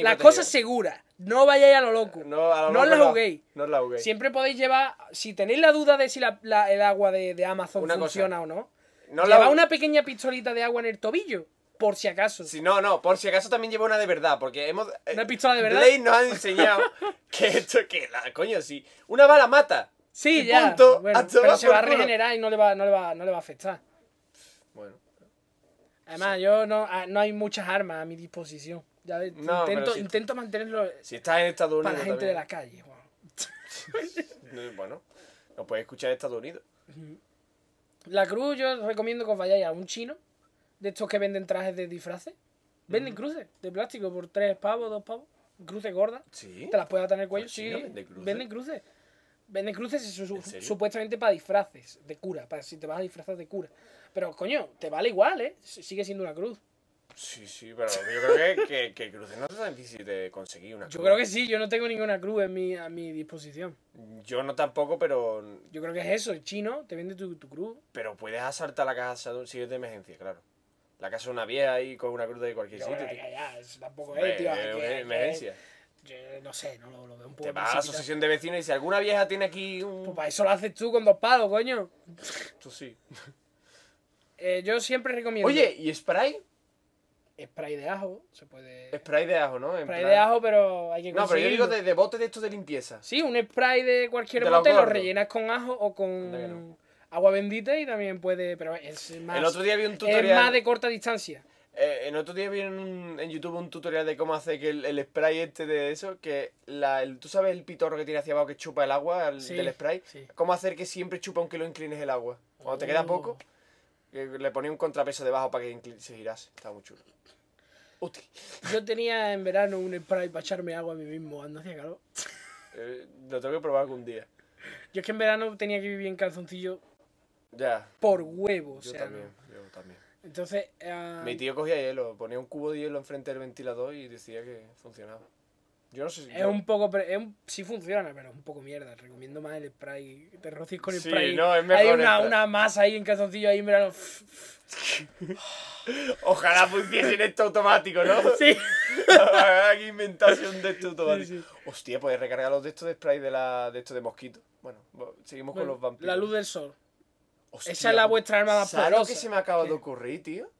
la cosa segura. No vayáis a lo loco. No, la juguéis. No, la Siempre podéis llevar, si tenéis la duda de si el agua de, Amazon funciona o no, no lleva una pequeña pistolita de agua en el tobillo. Por si acaso. Si no, no, por si acaso también lleva una de verdad, porque hemos... Eh, ¿Una pistola de verdad? nos ha enseñado (laughs) que esto, que la... Coño, sí. Una bala mata. Sí, ya. Punto, pero se va a regenerar y no le va, no no le va a afectar. Además, yo no, ah, no hay muchas armas a mi disposición. Ya intento, intento mantenerlo. Si estás en Para la gente de la calle, (laughs) Bueno, no puedes escuchar Estados Unidos. La cruz, yo recomiendo que os vayáis a un chino, de estos que venden trajes de disfraces. Venden cruces de plástico por tres pavos, dos pavos. Cruces gordas. Te las puedes atar en el cuello. sí, Venden cruces. Venden cruces supuestamente para disfraces de cura, para si te vas a disfrazar de cura. Pero coño, te vale igual, ¿eh? Sigue siendo una cruz. Sí, sí, pero yo creo que, cruces no es tan difícil de conseguir una cruz. Yo creo que sí, yo no tengo ninguna cruz en mi, a mi disposición. Yo no tampoco, pero. Yo creo que es eso, el chino te vende tu, cruz. Pero puedes asaltar la casa si es de emergencia, claro. La casa de una vieja ahí con una cruz de cualquier sitio. Ya, ya, ya, tampoco es, tío. Es emergencia no sé, no lo, veo un poco. Te vas a la asociación de vecinos y si ¿alguna vieja tiene aquí un.? Pues para eso lo haces tú con dos palos, coño. Tú sí. (laughs) Eh, yo siempre recomiendo. Oye, ¿y spray? Spray de ajo, se puede. Spray de ajo, ¿no? spray de ajo, pero hay que No, pero yo digo de, bote de estos de limpieza. Sí, un spray de cualquier bote lo rellenas con ajo o con agua bendita y también puede. Pero El otro día vi un tutorial. Es más de corta distancia en eh, otro día vi en, YouTube un tutorial de cómo hacer que el, spray este de eso, que la, tú sabes el pitorro que tiene hacia abajo que chupa el agua el, del spray, cómo hacer que siempre chupa aunque lo inclines el agua. Cuando te queda oh. poco, eh, le ponía un contrapeso debajo para que se girase. Está muy chulo. Útil. Yo tenía en verano un spray para echarme agua a mí mismo cuando hacía calor. Eh, lo tengo que probar algún día. Yo es que en verano tenía que vivir en calzoncillo. Ya. Por huevos. yo También, Yo también. Entonces. Ah, Mi tío cogía hielo, ponía un cubo de hielo enfrente del ventilador y decía que funcionaba. Yo no sé si. Es un poco. Es sí funciona, pero es un poco mierda. Recomiendo más el spray. Te rocís con el sí, spray. No, es mejor Hay una, una, masa ahí en calzoncillo ahí, mirando. (laughs) Ojalá funcione esto automático, ¿no? (laughs) Sí. Aquí (laughs) inventación de esto automático. Hostia, pues recargar los de estos de spray de, la, de estos de mosquito. Bueno, seguimos con los vampiros. La luz del sol. Esa es la vuestra arma más ¿sabes poderosa. que se me acaba de ocurrir, tío?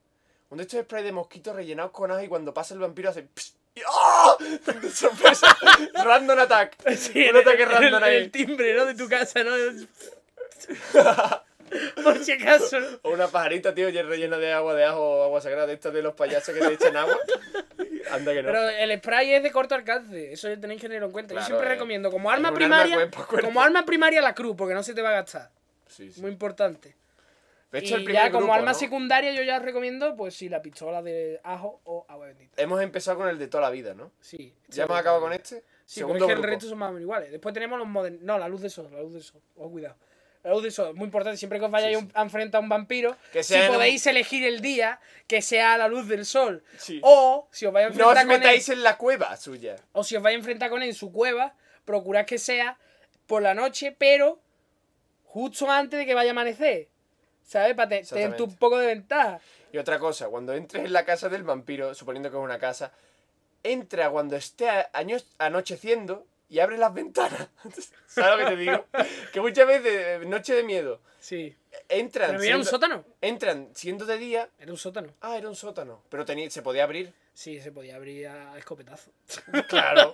Un de estos sprays de mosquitos rellenados con ajo y cuando pasa el vampiro hace... Psh, ¡ah! (laughs) De sorpresa. (laughs) random attack. Sí, Un ataque random ahí. El timbre, ¿no? De tu casa, ¿no? (laughs) Por si acaso. O una pajarita, tío, rellena de agua de ajo agua sagrada. Estos de los payasos que te echan agua. Anda que no. Pero el spray es de corto alcance. Eso tenéis que tenerlo en cuenta. Yo siempre eh. recomiendo como arma primaria. como arma primaria la cruz, porque no se te va a gastar. Muy importante. y ya como alma arma secundaria yo ya recomiendo, pues sí, la pistola de ajo o agua bendita. Hemos empezado con el de toda la vida, ¿no? Sí. ¿Ya hemos acabado con este? Sí, Segundo el resto son más o menos iguales. Después tenemos los modernos... No, la luz de sol, la luz de sol. Oh, cuidado. La luz de sol, muy importante. Siempre que os vayáis a enfrentar a un vampiro, si podéis elegir el día, que sea la luz del sol. O si os vais a enfrentar no os metáis en la cueva suya. O si os vais a enfrentar con él en su cueva, procurad que sea por la noche, pero justo antes de que vaya a amanecer. ¿Sabes? Para tener un poco de ventaja. Y otra cosa, cuando entres en la casa del vampiro, suponiendo que es una casa, entra cuando esté anocheciendo y abre las ventanas. (laughs) ¿Sabes lo que te digo? (laughs) que muchas veces, eh, noche de miedo. Sí. Entran. era un sótano. Entran siendo de día. Era un sótano. Ah, era un sótano. Pero tenía, se podía abrir. Sí, se podía abrir a escopetazo. (laughs) claro.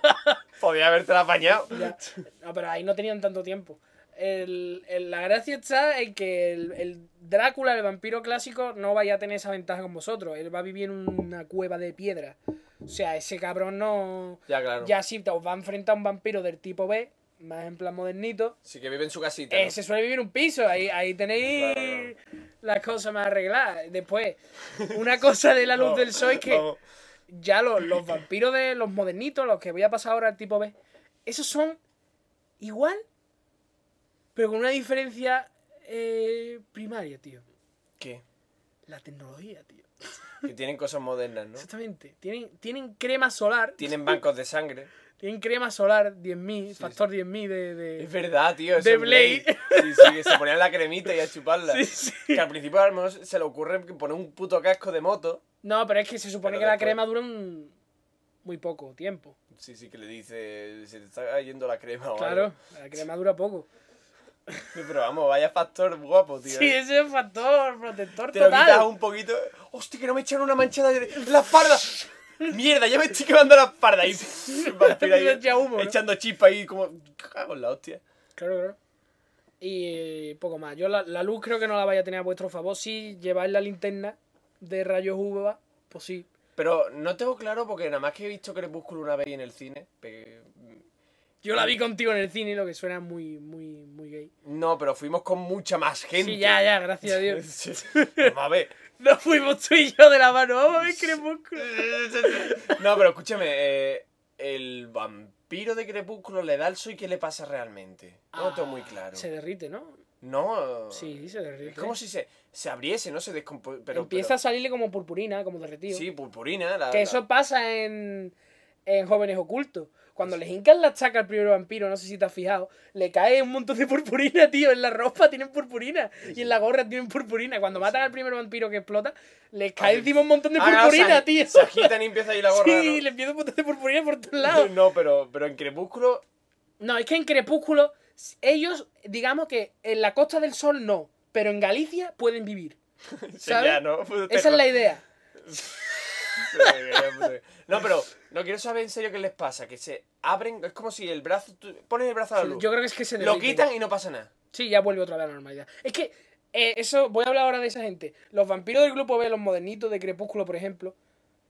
podía haberte apañado. No, pero ahí no tenían tanto tiempo la gracia está en que el, Drácula, el vampiro clásico, no vaya a tener esa ventaja con vosotros. Él va a vivir en una cueva de piedra. O sea, ese cabrón no. Ya, claro. Ya si os va a enfrentar a un vampiro del tipo B, más en plan modernito. Sí, que vive en su casita. se suele vivir en un piso. Ahí, ahí tenéis las cosas más arregladas. Después, una cosa de la luz (laughs) del sol es que. Ya los, los vampiros de los modernitos, los que voy a pasar ahora al tipo B, esos son igual pero con una diferencia eh, primaria, tío. ¿Qué? La tecnología, tío. Que tienen cosas modernas, ¿no? Exactamente. Tienen, tienen crema solar. Tienen bancos de sangre. Tienen crema solar 10.000, factor 10.000 de, Es verdad, tío. De Blade. Sí, sí, se (laughs) ponían la cremita y a chuparla. Sí, sí. Que al principio a lo se le ocurre poner un puto casco de moto. No, pero es que se supone que la crema dura un... muy poco tiempo. Sí, sí, que le dice. Se te está cayendo la crema o Claro, la crema dura poco. (laughs) Pero vamos, vaya factor guapo, tío. Sí, eh. ese es factor protector total. Te quitas un poquito. ¡Hostia, que no me echan una manchada de la espalda! ¡Mierda, ya me estoy quemando la espalda! Y ahí, (laughs) (laughs) echando chispa ahí como... Cago la hostia. Claro, claro. Y eh, poco más. Yo la, la, luz creo que no la vaya a tener a vuestro favor. Si lleváis la linterna de rayos UVA, pues sí. Pero no tengo claro porque nada más que he visto Crepúsculo una vez en el cine. Pero yo la vi contigo en el cine, lo que suena muy, muy, muy gay. No, pero fuimos con mucha más gente. Sí, ya, ya, gracias a Dios. (laughs) Vamos a ver. (laughs) No fuimos tú y yo de la mano, vamos a ver Crepúsculo. no, pero escúchame, eh, el vampiro de Crepúsculo le da el soy qué le pasa realmente. No todo muy ah, claro. Se derrite, ¿no? No. Sí, se derrite. Es como si se, se abriese, ¿no? Se descompone. Empieza a salirle como purpurina, como derretido. Sí, purpurina. La, que eso pasa en, en Jóvenes Ocultos. Cuando les hincan la chaca al primer vampiro, no sé si te has fijado, le cae un montón de purpurina, (laughs) tío. En la ropa tienen purpurina y en la gorra tienen purpurina. Cuando matan al primer vampiro que explota, le ah, cae encima un montón de ah, purpurina, tío. Se agitan y empieza ahí la gorra. (laughs) Sí, le empieza un montón de purpurina por todos lados. (laughs) No, pero, pero en Crepúsculo. No, es que en Crepúsculo, ellos, digamos que en la Costa del Sol no, pero en Galicia pueden vivir. ¿sabes? Pues Esa es la idea no, pero no quiero saber en serio qué les pasa. Que se abren, es como si el brazo. Ponen el brazo a la luz. Yo creo que es que se Lo quitan y no pasa nada. Sí, ya vuelve otra vez a la normalidad. Es que, eh, eso, voy a hablar ahora de esa gente. Los vampiros del grupo B, los modernitos de Crepúsculo, por ejemplo.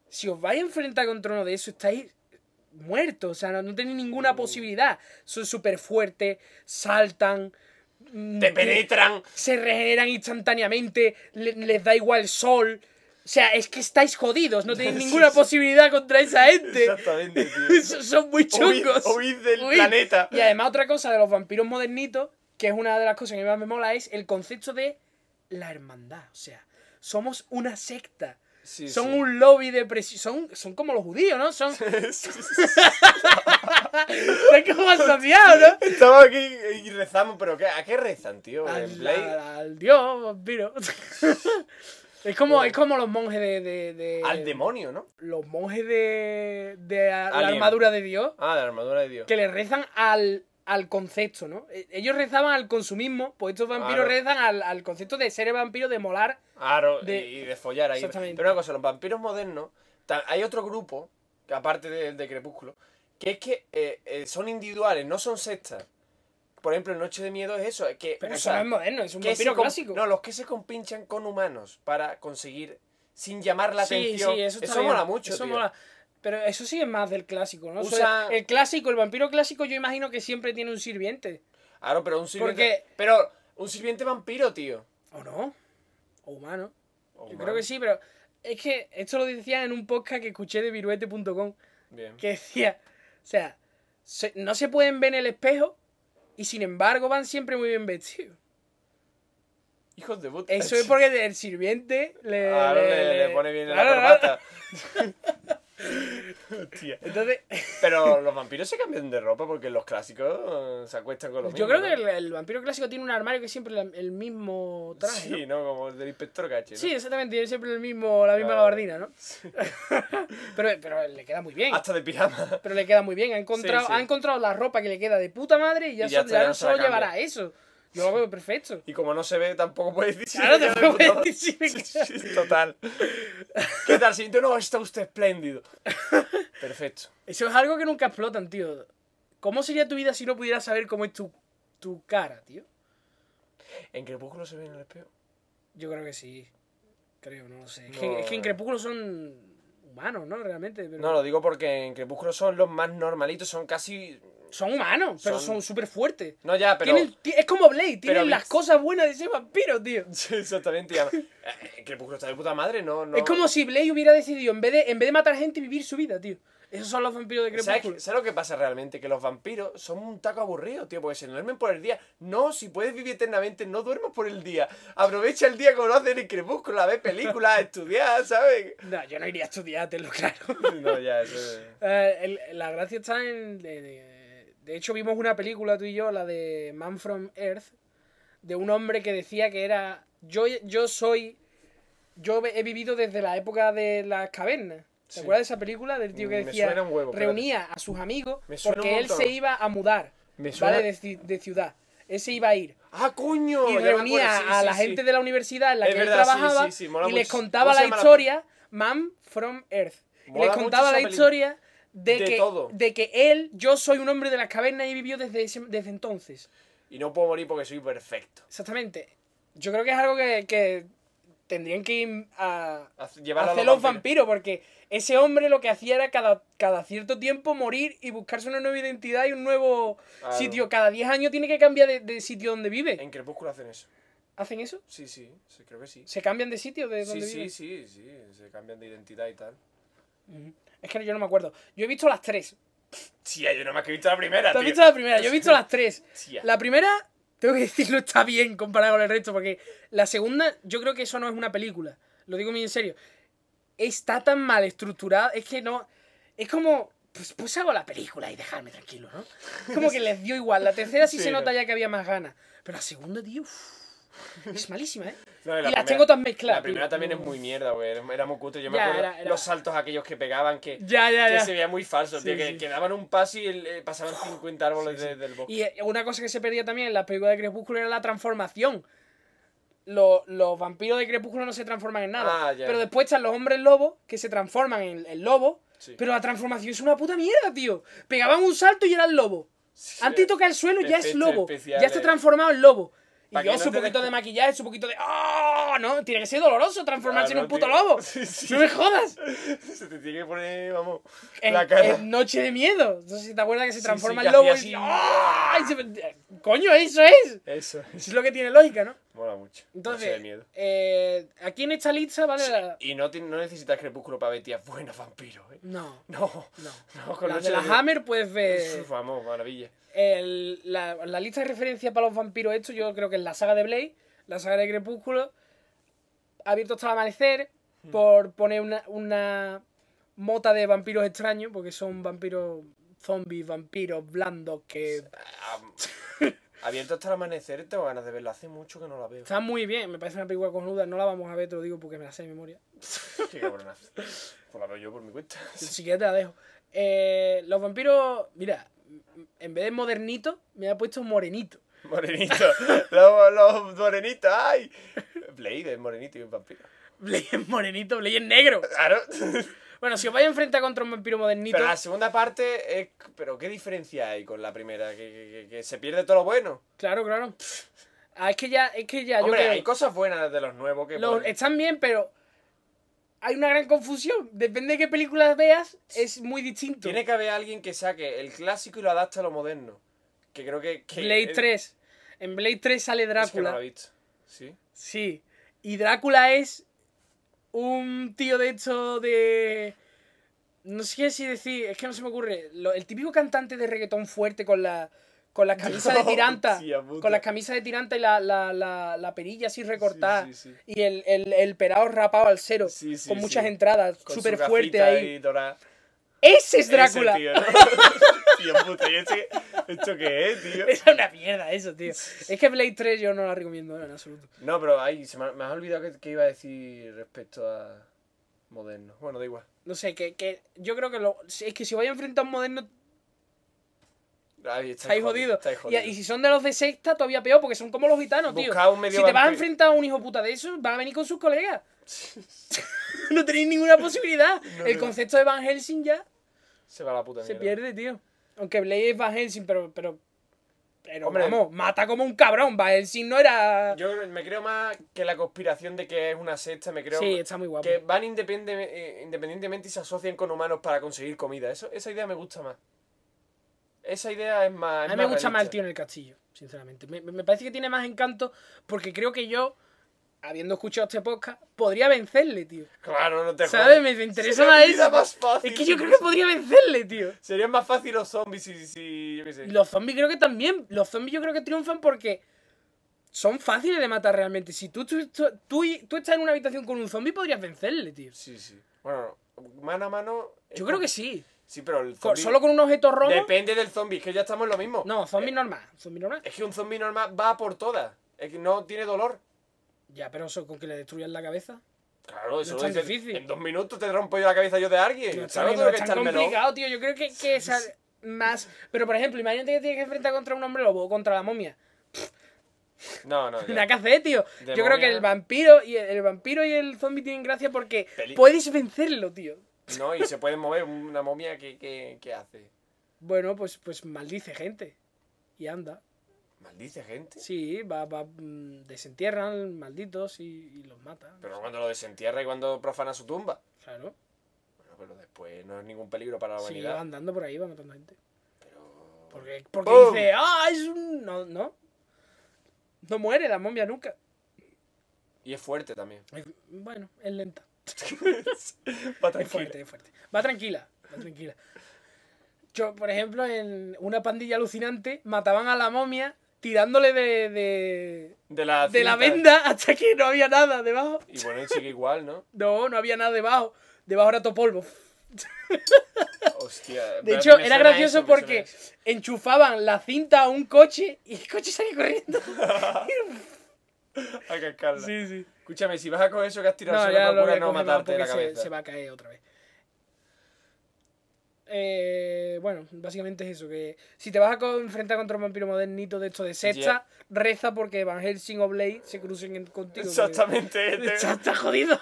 Si os vais a enfrentar contra uno de esos, estáis muertos. O sea, no, tenéis ninguna mm. posibilidad. Son súper fuertes, saltan te mm, penetran. Se regeneran instantáneamente, les da igual el sol. O sea, es que estáis jodidos, no tenéis (laughs) ninguna posibilidad contra esa gente. Exactamente, tío. (laughs) Son muy chungos. Huid, del planeta. Y además otra cosa de los vampiros modernitos, que es una de las cosas que más me mola, es el concepto de la hermandad. O sea, somos una secta. son un lobby de presión. Son, como los judíos, ¿no? Son. (laughs) ¿no? Estamos aquí y rezamos, pero ¿a qué rezan, tío? al dios, vampiro. Es como, es como los monjes de, Al demonio, ¿no? Los monjes de. de la armadura de Dios. Ah, de la armadura de Dios. Que le rezan al, al concepto, ¿no? E, ellos rezaban al consumismo, pues estos vampiros rezan al, concepto de ser vampiro, de molar. y de follar ahí. Pero una cosa, los vampiros modernos. Hay otro grupo, que aparte del de Crepúsculo, que es que eh, eh, son individuales, no son sectas por ejemplo, el Noche de Miedo es eso. Pero eso es moderno, es un vampiro clásico. No, los que se compinchan con humanos para conseguir, sin llamar la atención. Sí, eso, mola mucho, Pero eso sí es más del clásico, ¿no? O sea, el clásico, el vampiro clásico, yo imagino que siempre tiene un sirviente. Claro, pero un sirviente. Pero un sirviente vampiro, tío. ¿O no? O humano. yo creo que sí, pero es que esto lo decía en un podcast que escuché de viruete.com. Que decía, o sea, no se pueden ver en el espejo, y sin embargo van siempre muy bien vestidos. Hijos de puta. Eso es porque el sirviente le, le, pone bien la corbata. (laughs) Entonces. Pero (laughs) los vampiros se cambian de ropa porque los clásicos eh, se acuestan con los Yo creo que el, vampiro clásico tiene un armario que siempre el, mismo traje. Sí, ¿no? Como el del inspector Gache. Sí, exactamente, tiene siempre el mismo, la misma gabardina, ¿no? (laughs) pero, le queda muy bien. Hasta de pijama. Pero le queda muy bien. Ha encontrado, encontrado la ropa que le queda de puta madre y ya, solo llevará eso. Yo lo veo perfecto. Y como no se ve, tampoco puedes decir. Claro, tampoco puedes (laughs) total. ¿Qué tal? Si no, está usted espléndido. (laughs) Perfecto. Eso es algo que nunca explotan, tío. ¿Cómo sería tu vida si no pudieras saber cómo es tu, cara, tío? ¿En Crepúsculo se ve en el espejo? Yo creo que sí. Creo, no lo sé. Es, que, en eh. Crepúsculo son humanos, ¿no? Realmente. No, lo digo porque en Crepúsculo son los más normalitos, son casi son humanos, pero son súper fuertes. No, ya, pero. es como Blade, tienen las cosas buenas de ese vampiro, tío. (laughs) Sí, exactamente. Eh, Crepúsculo está de puta madre, no, no. Es como si Blade hubiera decidido, en vez de, en vez de matar gente, vivir su vida, tío. Esos son los vampiros de Crepúsculo. ¿Sabes, lo que pasa realmente? Que los vampiros son un taco aburrido, tío, porque se duermen por el día. No, si puedes vivir eternamente, no duermas por el día. Aprovecha el día como lo en Crepúsculo, a ver películas, a estudiar, ¿sabes? No, yo no iría a estudiar, te lo claro. (laughs) no, ya, eso... Eh, la gracia está en... De hecho, vimos una película tú y yo, la de Man from Earth, de un hombre que decía que era. Yo, yo soy. Yo he vivido desde la época de las cavernas. ¿Te acuerdas de esa película del tío que mm, decía huevo, reunía a sus amigos porque él se iba a mudar ¿vale? de, ciudad? Él se iba a ir. ¡Ah, coño! Y reunía a la gente de la universidad en la que él trabajaba y les contaba la historia Man from Earth. y les contaba la historia de, que, todo. De que él, yo soy un hombre de las cavernas y vivió desde, desde entonces. Y no puedo morir porque soy perfecto. Exactamente. Yo creo que es algo que, tendrían que ir a, llevar hacer los, vampiros. porque ese hombre lo que hacía era cada, cada cierto tiempo morir y buscarse una nueva identidad y un nuevo sitio. Cada 10 años tiene que cambiar de, sitio donde vive. En Crepúsculo hacen eso. ¿Hacen eso? Sí, sí, creo que sí. ¿Se cambian de sitio de donde sí, Sí, sí, sí, se cambian de identidad y tal. Es que yo no me acuerdo. Yo he visto las tres. Tía, yo no que he visto la primera. has visto la primera, yo he visto las tres. (laughs) La primera, tengo que decirlo, está bien comparado con el resto, porque la segunda, yo creo que eso no es una película. Lo digo muy en serio. Está tan mal estructurada, es que no. Es como. Pues, pues hago la película y dejarme tranquilo, ¿no? Es como que les dio igual. La tercera sí, (laughs) se nota ya que había más ganas. Pero la segunda, tío. es malísima, ¿eh? y las tengo todas mezcladas. La primera también es muy mierda, güey. Era muy cutre. Yo me acuerdo los saltos aquellos que pegaban que, que se veía muy falso, tío, Que, daban un paso y eh, pasaban 50 árboles del bosque. Y eh, una cosa que se perdía también en las películas de Crepúsculo era la transformación. Los, vampiros de Crepúsculo no se transforman en nada. Ah, pero después están los hombres lobos que se transforman en, el lobo. Pero la transformación es una puta mierda, tío. Pegaban un salto y era el lobo. Antes toca el suelo, ya es lobo. Ya está transformado en lobo. Y yo, su poquito de... maquillaje, maquillaje, su poquito de. Ah, no, tiene que ser doloroso transformarse en un puto lobo. (laughs) Sí, sí. No me jodas. (laughs) Se te tiene que poner, vamos. En, la cara. noche de miedo. No sé si te acuerdas que se transforma en lobo ah, y. se... Eh, coño, eso es. Eso. Eso es lo que tiene lógica, ¿no? mola mucho. Entonces, eh, aquí en esta lista, ¿vale? Y no, no necesitas crepúsculo para ver tías buenas vampiros, ¿eh? No. No. No. la, Hammer puedes ver. maravilla. la, lista de referencia para los vampiros, esto yo creo que es la saga de Blade, la saga de Crepúsculo, Abierto hasta el amanecer, hmm. por poner una, una mota de vampiros extraños, porque son vampiros zombies, vampiros blandos que. (laughs) Ah, Abierto hasta el amanecer, tengo ganas de verla. Hace mucho que no la veo. Está muy bien, me parece una película cojonuda. No la vamos a ver, te lo digo porque me la sé de memoria. Qué cabronazo. Pues la veo yo por mi cuenta. Si te la dejo. Eh, los vampiros, mira, en vez de modernito, me ha puesto morenito. Morenito. (laughs) los, morenitos, ay. Blade es morenito y un vampiro. Blade es morenito, Blade es negro. Claro. Bueno, si os vais a enfrentar contra un vampiro modernito. Pero la segunda parte es. Pero ¿qué diferencia hay con la primera? Que, se pierde todo lo bueno. Claro, claro. Ah, es que ya, es que ya. Hombre, hay cosas buenas de los nuevos que. están bien, pero. Hay una gran confusión. Depende de qué películas veas, es muy distinto. Tiene que haber alguien que saque el clásico y lo adapte a lo moderno. Que creo que. Blade 3. En Blade 3 sale Drácula. Es no lo he visto. ¿Sí? Sí. Y Drácula es un tío de hecho de... No sé si decir, es que no se me ocurre. el típico cantante de reggaetón fuerte con la, con la camisa de (laughs) tiranta. con la camisa de tiranta y la, la, la, la perilla así recortada. Y el, el, el, perado rapado al cero. con muchas entradas. Súper fuerte ahí. Ese es Drácula. (laughs) (laughs) esto qué es, tío? Es una mierda eso, tío. (laughs) Es que Blade 3 yo no la recomiendo en absoluto. No, pero ahí se me, has olvidado que, iba a decir respecto a moderno. Bueno, da igual. No sé, que, yo creo que lo, es que si voy a enfrentar a un moderno estáis, jodidos. Jodido. Y, si son de los de sexta, todavía peor, porque son como los gitanos, tío. si te vas a enfrentar a un hijo puta de esos, Van a venir con sus colegas. (laughs) no tenéis ninguna posibilidad. El concepto de Van Helsing ya. Se va a la puta Se pierde, tío. Aunque Blade es Van Helsing, pero. pero... Pero Hombre, vamos, mata como un cabrón. Van Helsing no era. Yo me creo más que la conspiración de que es una secta, me creo. Sí, está muy guapo. Que van eh, independientemente y se asocian con humanos para conseguir comida. Eso, esa idea me gusta más. Esa idea es más. a mí me gusta más el tío en el castillo, sinceramente. me, parece que tiene más encanto porque creo que yo habiendo escuchado este podcast, podría vencerle, tío. Claro, no te ¿Sabes? Me interesa más Es que yo creo que podría vencerle, tío. Serían más fácil los zombies si, yo qué sé. Los zombies creo que también. Los zombies yo creo que triunfan porque son fáciles de matar realmente. Si tú, tú, tú, estás en una habitación con un zombie, podrías vencerle, tío. Sí, sí. Bueno, mano a mano. Yo creo que sí. Sí, pero el zombie... Solo con un objeto rojo. Depende del zombie, es que ya estamos en lo mismo. No, zombie normal. Zombie normal. Es que un zombie normal va por todas. Es que no tiene dolor. Ya, pero eso con que le destruyan la cabeza. Claro, eso es difícil. En dos minutos te rompo yo la cabeza yo de alguien. es complicado, tío. Yo creo que, que más. Pero por ejemplo, imagínate que tienes que enfrentar contra un hombre lobo o contra la momia. No, no. Una (laughs) que tío. yo creo que el vampiro y el, vampiro y el zombie tienen gracia porque puedes vencerlo, tío. No, y se puede mover una momia que, que, hace. Bueno, pues, pues maldice gente. Y anda. ¿Maldice gente? Sí, va, va mm, desentierran malditos y, los matan. Pero no cuando lo desentierra y cuando profana su tumba. Claro. Bueno, pero después no es ningún peligro para la humanidad. Sí, andando por ahí, va matando gente. Pero... Porque, porque dice, ¡ah, es un... No, no. No muere la momia nunca. Y es fuerte también. Bueno, es lenta. va tranquila. (laughs) Va tranquila, va tranquila. Yo, por ejemplo, en una pandilla alucinante mataban a la momia tirándole de, de, de, la, venda hasta que no había nada debajo. Y bueno, sigue igual, ¿no? (laughs) No, no había nada debajo. Debajo era todo polvo. (laughs) Hostia, de hecho, era gracioso porque enchufaban la cinta a un coche y el coche salía corriendo. (laughs) a cascarla. Sí, sí. Escúchame, si vas a coger eso que has tirado no, no, matarte la cabeza. se va a caer otra vez. Eh, bueno, básicamente es eso, que si te vas a enfrentar contra un vampiro modernito de esto de sexta, reza porque Van Helsing o Blade se crucen contigo. Exactamente. (laughs) Este. Está jodido.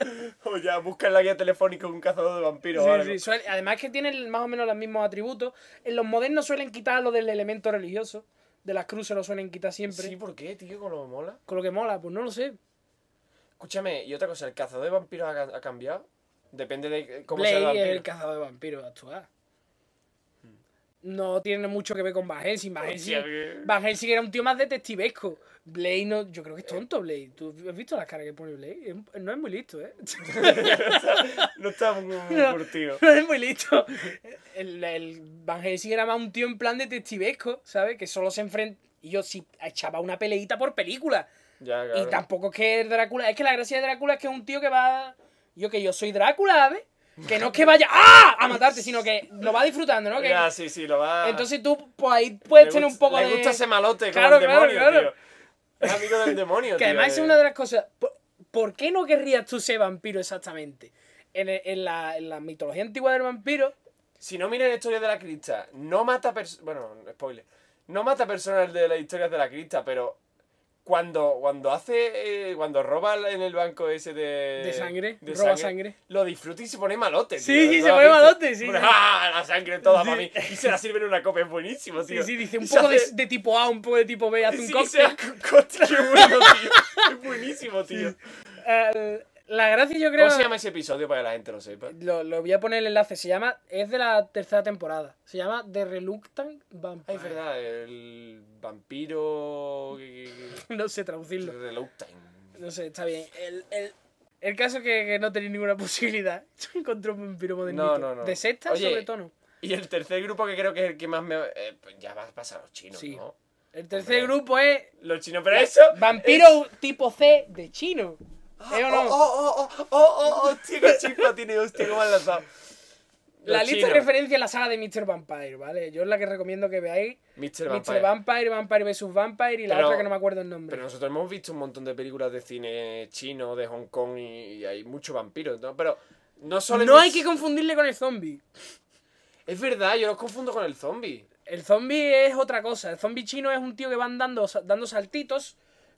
(laughs) o ya, busca en la guía telefónica un cazador de vampiros. además que tienen más o menos los mismos atributos. En los modernos suelen quitar lo del elemento religioso. De las cruces lo suelen quitar siempre. Sí, ¿por qué, tío? Con lo que mola. Con lo que mola, pues no lo sé. Escúchame, y otra cosa, ¿el cazador de vampiros ha cambiado? Depende de cómo sea el, vampiro. el cazador de vampiros actual. No tiene mucho que ver con Van Helsing. Van Helsing, era un tío más detectivesco. Blade no. Yo creo que es tonto, Blade. ¿Tú has visto las caras que pone Blade? No es muy listo, ¿eh? (laughs) no está muy (laughs) curtido. No, no, es muy listo. El, Van Helsing era más un tío en plan detectivesco, ¿sabes? Que solo se enfrenta. Y yo sí echaba una peleita por película. Y tampoco es que Drácula. Es que la gracia de Drácula es que es un tío que va yo que yo soy Drácula, ¿ves? Que no es que vaya ¡Ah! a matarte, sino que lo va disfrutando, ¿no? Ah, sí, sí, lo va. Entonces tú, pues ahí puedes tener un poco de. Me gusta ese malote claro, el demonio, claro, claro. Tío. Es amigo del demonio, Que además es una de las cosas. ¿Por qué no querrías tú ser vampiro exactamente? En, la, mitología antigua del vampiro. Si no la historia de la crista, no mata Bueno, spoiler. No mata personas de las historias de la crista, pero cuando, cuando hace. Eh, cuando roba en el banco ese de. De sangre. De roba sangre, Lo disfruta y se pone malote. Tío, sí, sí, se pone malote, sí, (laughs) ¡Ah! La sangre toda para mí. Y se la sirve en una copa, es buenísimo, tío. Sí, sí, dice un poco de, de, tipo A, un poco de tipo B, hace sí, un cóctel. (laughs) Qué bueno, tío. Es buenísimo, tío. La gracia yo creo... ¿Cómo se llama ese episodio para que la gente lo sepa? Lo, lo voy a poner el enlace. Se llama... Es de la tercera temporada. Se llama The Reluctant Vampire. Ay, es verdad. El vampiro... (laughs) no sé traducirlo. The Reluctant. No sé, está bien. El, el, el caso que, que no tenía ninguna (laughs) posibilidad. Yo encontré un vampiro modernito. No, no, no. De sexta Oye, sobre tono. Y el tercer grupo que creo que es el que más me... Eh, pues ya va a pasar a los chinos, sí. ¿no? El tercer grupo es... Los chinos, pero eso... Vampiro tipo C de chino. ¿Eh oh, oh, oh, oh, oh, oh, oh, oh tiene ¡Hostia, lanzado. La lista de referencia es la saga de Mr. Vampire, ¿vale? Yo es la que recomiendo que veáis. Mr. Vampire. Vampire, Vampire vs. Vampire y la otra que no me acuerdo el nombre. Pero nosotros hemos visto un montón de películas de cine chino, de Hong Kong y, hay muchos vampiros. ¿no? Pero no solo. No hay que confundirle con el zombie. Es verdad, yo los confundo con el zombie. El zombie es otra cosa. El zombie chino es un tío que va andando, dando saltitos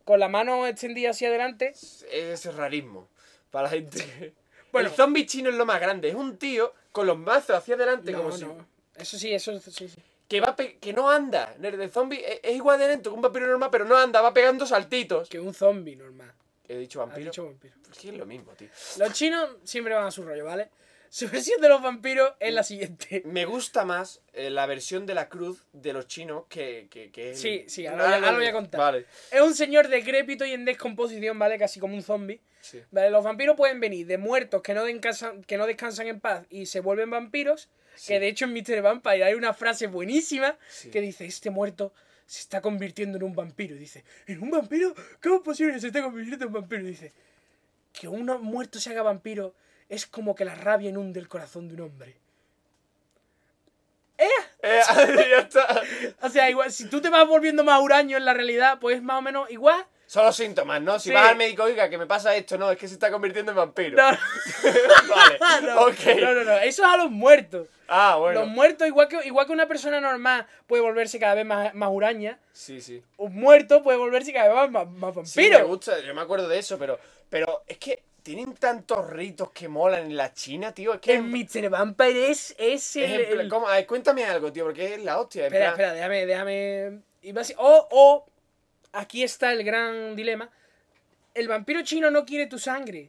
con la mano extendida hacia adelante. Es rarismo para la gente. (laughs) Bueno, el zombie chino es lo más grande. Es un tío con los mazos hacia adelante, como Eso sí, eso sí. Que, va que no anda. El zombie e-, es, igual de lento que un vampiro normal, pero no anda, va pegando saltitos. Que un zombie normal. He dicho vampiro. He es lo mismo, tío. Los chinos siempre van a su rollo, ¿vale? Su versión de los vampiros es la siguiente. Me gusta más eh, la versión de la cruz de los chinos que... Sí, sí, ah, ahora, lo voy a contar. Es un señor decrépito y en descomposición, ¿vale? Casi como un zombie. ¿Vale? Los vampiros pueden venir de muertos que no, descansan, en paz y se vuelven vampiros. Que de hecho en Mr. Vampire hay una frase buenísima que dice, este muerto se está convirtiendo en un vampiro. Y dice, ¿en un vampiro? ¿Cómo es posible que se esté convirtiendo en un vampiro? dice, que un muerto se haga vampiro es como que la rabia inunde el corazón de un hombre. ¡Eh! eh (laughs) (laughs) o sea, igual, si tú te vas volviendo más huraño en la realidad, pues más o menos igual. Son los síntomas, ¿no? Si vas al médico, y digas que me pasa esto, no, es que se está convirtiendo en vampiro. No. (laughs) vale. no, no, no, eso es a los muertos. Ah, bueno. Los muertos, igual que, igual que una persona normal puede volverse cada vez más, más huraña. Sí, sí. Un muerto puede volverse cada vez más, más vampiro. Sí, me gusta, yo me acuerdo de eso, pero, pero es que tienen tantos ritos que molan en la China, tío. Es que el Mr. Vampire es, ese. cuéntame algo, tío, porque es la hostia. Espera, espera, déjame, déjame. O, o, oh, oh, aquí está el gran dilema. El vampiro chino no quiere tu sangre.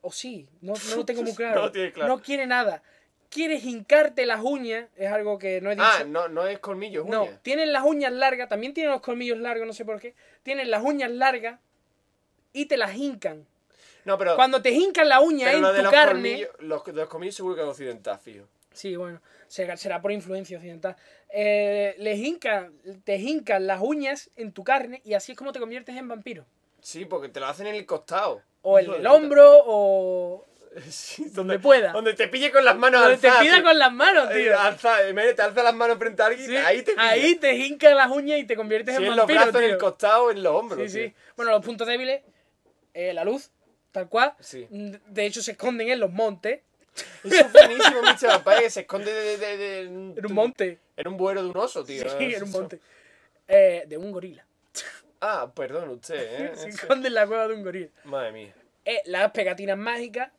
O sí, no, no lo tengo muy (laughs) claro. No tiene claro. quiere nada. Quieres hincarte las uñas, es algo que no he dicho. Ah, no, no es colmillo, es No, tienen las uñas largas, también tienen los colmillos largos, no sé por qué. Tienen las uñas largas y te las hincan. Cuando te hincan la uña en tu carne. los, de los seguro que es occidental, Sí, bueno, será por influencia occidental. Eh, les te hincan las uñas en tu carne y así es como te conviertes en vampiro. Sí, porque te lo hacen en el costado. O en el, hombro, o. (laughs) Sí, donde, pueda. Donde te pille con las manos Donde te pida con las manos, tío. alza, te alza las manos frente a alguien, y ahí te pilla. Ahí te hincan las uñas y te conviertes en vampiro, en los brazos, en el costado, en los hombros. Sí, sí. Bueno, los puntos débiles, eh, la luz, tal cual. De hecho, se esconden en los montes. Eso es buenísimo, Mr. que se esconde de, en un monte. En un vuelo de un oso, tío. Sí, en un monte. Eh, de un gorila. Ah, perdón, usted, (laughs) ¿eh? Se esconde en la cueva de un gorila. Madre mía. Eh, las pegatinas mágicas.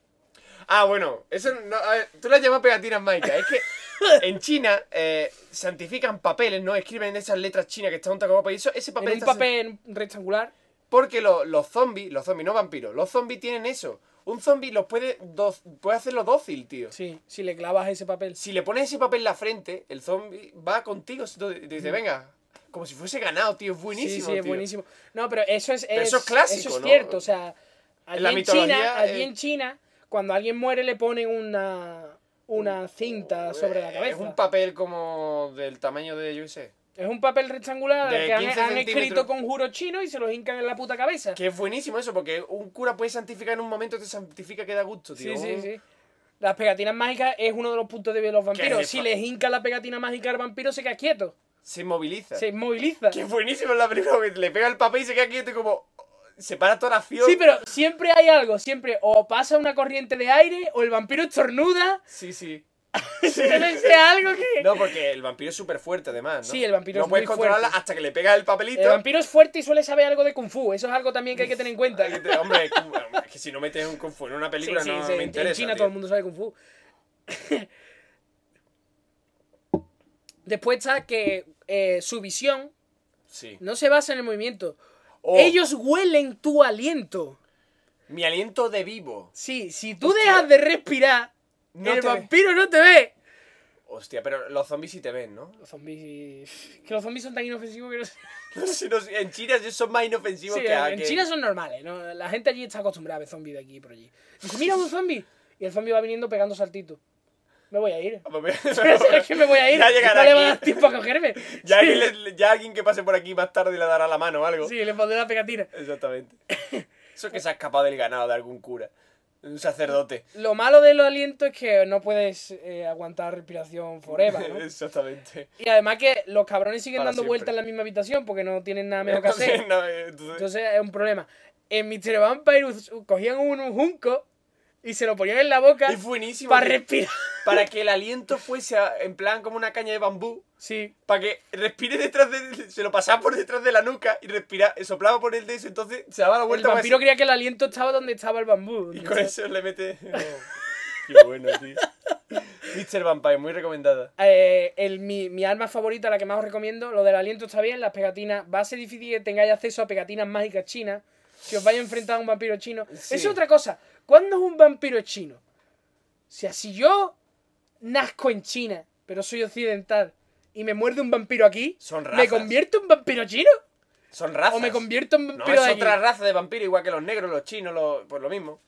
Ah, bueno, eso no, tú las llamas pegatinas mágicas. Es que (laughs) en China eh, santifican papeles, ¿no? Escriben esas letras chinas que están un taco y eso, ese papel. En un papel rectangular porque los zombies, los zombies, no vampiros, los zombies tienen eso. Un zombie los puede, puede hacerlo dócil, tío. Sí, si le clavas ese papel. Si le pones ese papel en la frente, el zombie va contigo y dice, mm. venga, como si fuese ganado, tío. Es buenísimo. Sí, sí, es buenísimo. No, pero eso es. eso es clásico, Eso es cierto. O sea, allí, en, China, eh. en China, cuando alguien muere, le ponen una, una cinta uh, sobre la eh, cabeza. Es un papel como del tamaño de, yo sé, es un papel rectangular que han, escrito con juro chino y se los hincan en la puta cabeza. Que es buenísimo eso, porque un cura puede santificar en un momento, te santifica que da gusto, tío. Sí, sí, sí. Las pegatinas mágicas es uno de los puntos vida de los vampiros. Si les hinca la pegatina mágica al vampiro, se queda quieto. Se inmoviliza. Se inmoviliza. Que es buenísimo la primera vez, le pega el papel y se queda quieto y como... Oh, se para toda la acción. Sí, pero siempre hay algo, siempre o pasa una corriente de aire o el vampiro estornuda. Sí, sí. (laughs) algo No, porque el vampiro es súper fuerte, además. ¿no? Sí, el vampiro es fuerte. No puedes controlarla hasta que le pegas el papelito. El vampiro es fuerte y suele saber algo de Kung Fu. Eso es algo también que hay que tener en cuenta. hombre, es que, si no metes un Kung Fu en una película, no me interesa. En China todo el mundo sabe Kung Fu. Después está que eh, su visión no se basa en el movimiento. Oh. Ellos huelen tu aliento. Mi aliento de vivo. Sí, si tú dejas de respirar el vampiro no te ve. Hostia, pero los zombies sí te ven, ¿no? Los zombies. Que los zombies son tan inofensivos que no sé. (laughs) En China son más inofensivos sí, En China son normales, ¿no? La gente allí está acostumbrada a ver zombies de aquí y por allí. mira un zombie. Y el zombie va viniendo pegando saltito. Me voy a ir. (laughs) es que me voy a ir. Ya no le va a dar tiempo a cogerme. ya, alguien, ya, alguien, que pase por aquí más tarde le dará la mano o algo. Sí, le pondré la pegatina. Exactamente. (laughs) Eso es que se ha escapado del ganado de algún cura. Un sacerdote. Lo malo de los aliento es que no puedes eh, aguantar respiración forever. ¿no? (laughs) Exactamente. Y además que los cabrones siguen dando vueltas en la misma habitación porque no tienen nada mejor que (laughs) hacer. Eh, entonces... es un problema. En Mr. Vampire cogían un, junco y se lo ponían en la boca. Es buenísimo. Para respirar para que el aliento fuese en plan como una caña de bambú. Sí. Para que respire detrás de. Se lo pasaba por detrás de la nuca y respira, soplaba por el de eso, entonces se daba la vuelta. El vampiro creía que el aliento estaba donde estaba el bambú. Y con eso le mete. (laughs) Oh, qué bueno, tío. Mr. Vampire, muy recomendada. Eh, mi, arma favorita, la que más os recomiendo, lo del aliento está bien, las pegatinas. Va a ser difícil que tengáis acceso a pegatinas mágicas chinas. Si os vais a enfrentar a un vampiro chino. Es otra cosa. ¿Cuándo es un vampiro chino? O sea, si yo nazco en China, pero soy occidental, y me muerde un vampiro aquí, Son razas. ¿me convierto en vampiro chino? Son razas. ¿O me convierto en vampiro es otra raza de vampiro, igual que los negros, los chinos, por pues lo mismo.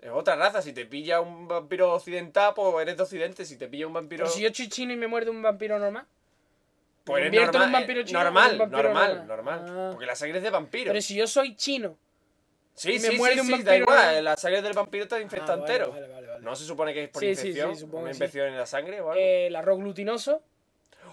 Es otra raza, si te pilla un vampiro occidental, pues eres de occidente, si te pilla un vampiro... Pero si yo soy chino y me muerde un vampiro normal... Pues eres convierto normal, en vampiro eh, chino. Normal, normal, normal, ah. Porque la sangre es de vampiro. Pero si yo soy chino Sí, me sí, sí, un vampiro. Da igual, ¿eh? la sangre del vampiro te infecta ah, entero. no se supone que es por infección. una infección en la sangre o algo. Eh, el arroz glutinoso.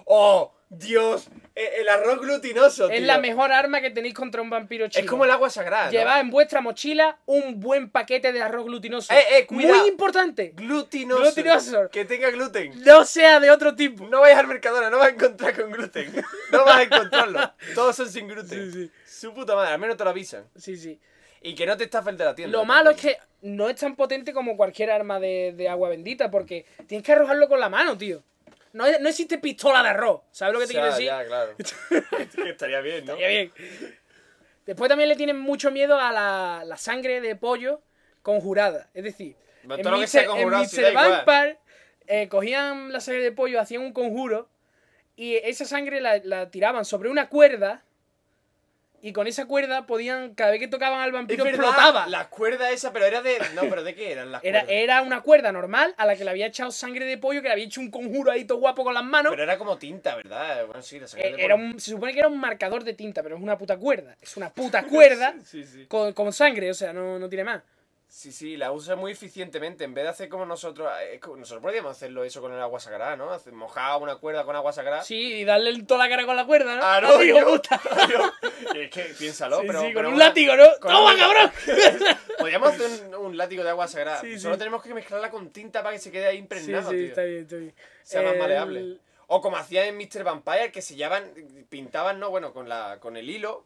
¡Oh! Dios, eh, el arroz glutinoso. Tío. Es la mejor arma que tenéis contra un vampiro chino. Es como el agua sagrada. Llevad en vuestra mochila un buen paquete de arroz glutinoso. Eh, eh, cuidado. Muy importante. Glutinoso. Glutinoso. Que tenga gluten. No sea de otro tipo. No vayas al Mercadona, no vas a encontrar con gluten. No vas a encontrarlo. (laughs) Todos son sin gluten. Sí, sí. Su puta madre, al menos te lo avisan. Sí, sí. Y que no te estás frente de la tienda. Lo malo es que no es tan potente como cualquier arma de, agua bendita, porque tienes que arrojarlo con la mano, tío. No, existe pistola de arroz, ¿sabes lo que te quiero decir? Ya, claro. (laughs) (laughs) Estaría bien, ¿no? Estaría bien. Después también le tienen mucho miedo a la, sangre de pollo conjurada. Es decir, en Mr. Vampire eh, cogían la sangre de pollo, hacían un conjuro y esa sangre la tiraban sobre una cuerda y con esa cuerda podían, cada vez que tocaban al vampiro, explotaba. La cuerda esa, pero era de. No, pero ¿de qué eran las era, cuerdas? Era una cuerda normal a la que le había echado sangre de pollo, que le había hecho un conjuro ahí guapo con las manos. Pero era como tinta, ¿verdad? Bueno, sí, la sangre eh, era se supone que era un marcador de tinta, pero es una puta cuerda. Es una puta (laughs) cuerda sí, Con, con, sangre, o sea, no tiene más. Sí, sí, la usa muy eficientemente. En vez de hacer como nosotros. Eh, nosotros podríamos hacerlo eso con el agua sagrada, ¿no? Mojar una cuerda con agua sagrada. Sí, y darle toda la cara con la cuerda, ¿no? Ah, ah no, me gusta. (laughs) es que piénsalo, pero. Sí, con un látigo, ¿no? ¡Toma, cabrón! (laughs) podríamos hacer un, látigo de agua sagrada. Sí, Solo tenemos que mezclarla con tinta para que se quede ahí impregnado, sí, sí, Está bien, está bien. Sea más maleable. O como hacían en Mr. Vampire, que se pintaban, ¿no? Bueno, con, la, con el hilo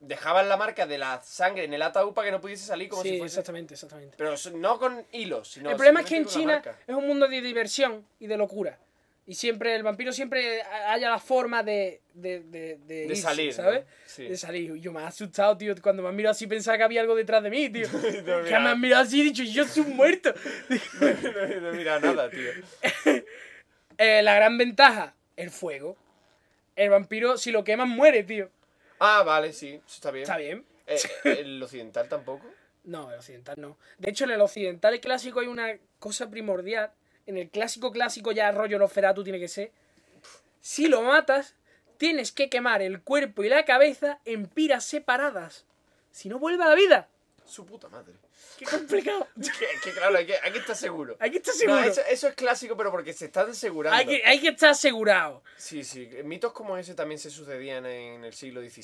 dejaban la marca de la sangre en el ataúd para que no pudiese salir como si fuese... exactamente, exactamente. Pero no con hilos, sino... El problema es que en China es un mundo de diversión y de locura. Y siempre, el vampiro siempre haya la forma de... De, de, salir, ¿sabes? De salir. Yo me he asustado, tío. Cuando me han mirado así pensaba que había algo detrás de mí, tío. (laughs) que me han mirado así y he dicho, yo soy muerto. (laughs) (laughs) no, he mirado nada, tío. Eh, la gran ventaja, el fuego. El vampiro, si lo queman, muere, tío. Ah, vale, sí, está bien. Está bien. Eh, (laughs) ¿El occidental tampoco? No, el occidental no. De hecho, en el occidental el clásico hay una cosa primordial. En el clásico clásico ya rollo Nosferatu tiene que ser. Si lo matas, tienes que quemar el cuerpo y la cabeza en piras separadas. Si no, vuelve a la vida. Su puta madre. Qué complicado. (laughs) que, que claro, hay que estar seguro. seguro. eso, es clásico, pero porque se está asegurando. Hay, que, estar asegurado. Sí, sí. Eh, mitos como ese también se sucedían en el siglo XVI.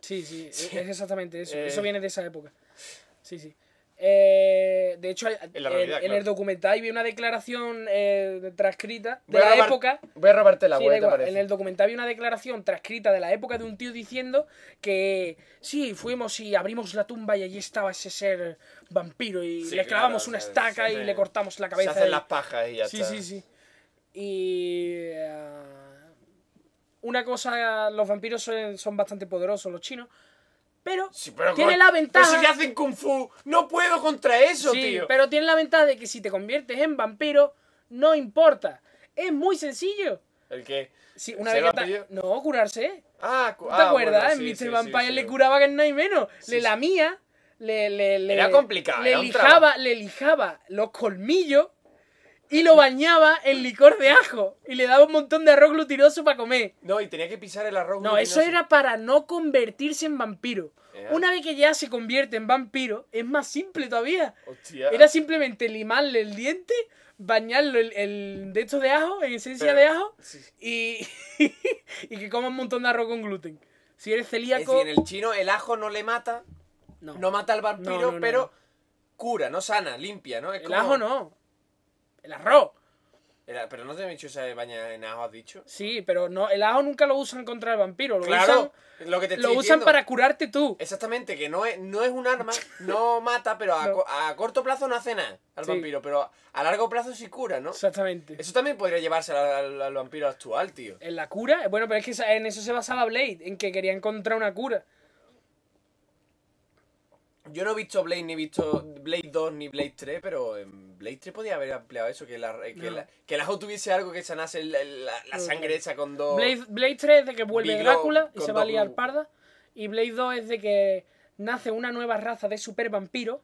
Sí, (laughs) sí. Es exactamente eso. Eso eh. viene de esa época. Sí, sí. Eh, de hecho, en, el documental vi una declaración eh, transcrita de la época. Voy a robarte la En el documental vi una declaración transcrita de la época de un tío diciendo que sí, fuimos y abrimos la tumba y allí estaba ese ser vampiro y le clavamos una estaca y le cortamos la cabeza. Se hacen las pajas y ya Sí, está. sí, sí. Y. Eh, una cosa, los vampiros son bastante poderosos, los chinos. Pero, tiene la ventaja. que si te hacen Kung Fu, no puedo contra eso, tío. Pero tiene la ventaja de que si te conviertes en vampiro, no importa. Es muy sencillo. ¿El qué? una No, curarse. Ah, ¿Te ah, acuerdas? en Mr. Vampire le curaba que no hay menos. le lamía. Le, le, le, era complicado. Le, lijaba, le lijaba los colmillos y lo bañaba en licor de ajo y le daba un montón de arroz glutinoso para comer. No, y tenía que pisar el arroz. No, eso era para no convertirse en vampiro. Una vez que ya se convierte en vampiro, es más simple todavía. Era simplemente limarle el diente, bañarlo el, de estos de ajo, en esencia de ajo, y, (laughs) y que coma un montón de arroz con gluten. Si eres celíaco. Es en el chino el ajo no le mata. No. mata al vampiro, pero cura, no sana, limpia, ¿no? el ajo no. El arroz. pero no te he dicho esa baña en ajo, has dicho. Sí, pero no, el ajo nunca lo usan contra el vampiro. Lo Claro, lo que usan, lo usan para curarte tú. Exactamente, que no es, no es un arma, (laughs) no mata, pero a, corto plazo no hace nada al vampiro, pero a largo plazo sí cura, ¿no? Exactamente. Eso también podría llevarse al, vampiro actual, tío. En la cura. Bueno, pero es que en eso se basaba Blade, en que quería encontrar una cura. Yo no he visto Blade, ni he visto Blade 2, ni Blade 3, pero em, Blade 3 podía haber ampliado eso, que la, eh, que, tuviese algo que se nace la, sangre esa con dos... Blade, 3 es de que vuelve Drácula y se va a liar parda. Y Blade 2 es de que nace una nueva raza de super vampiros.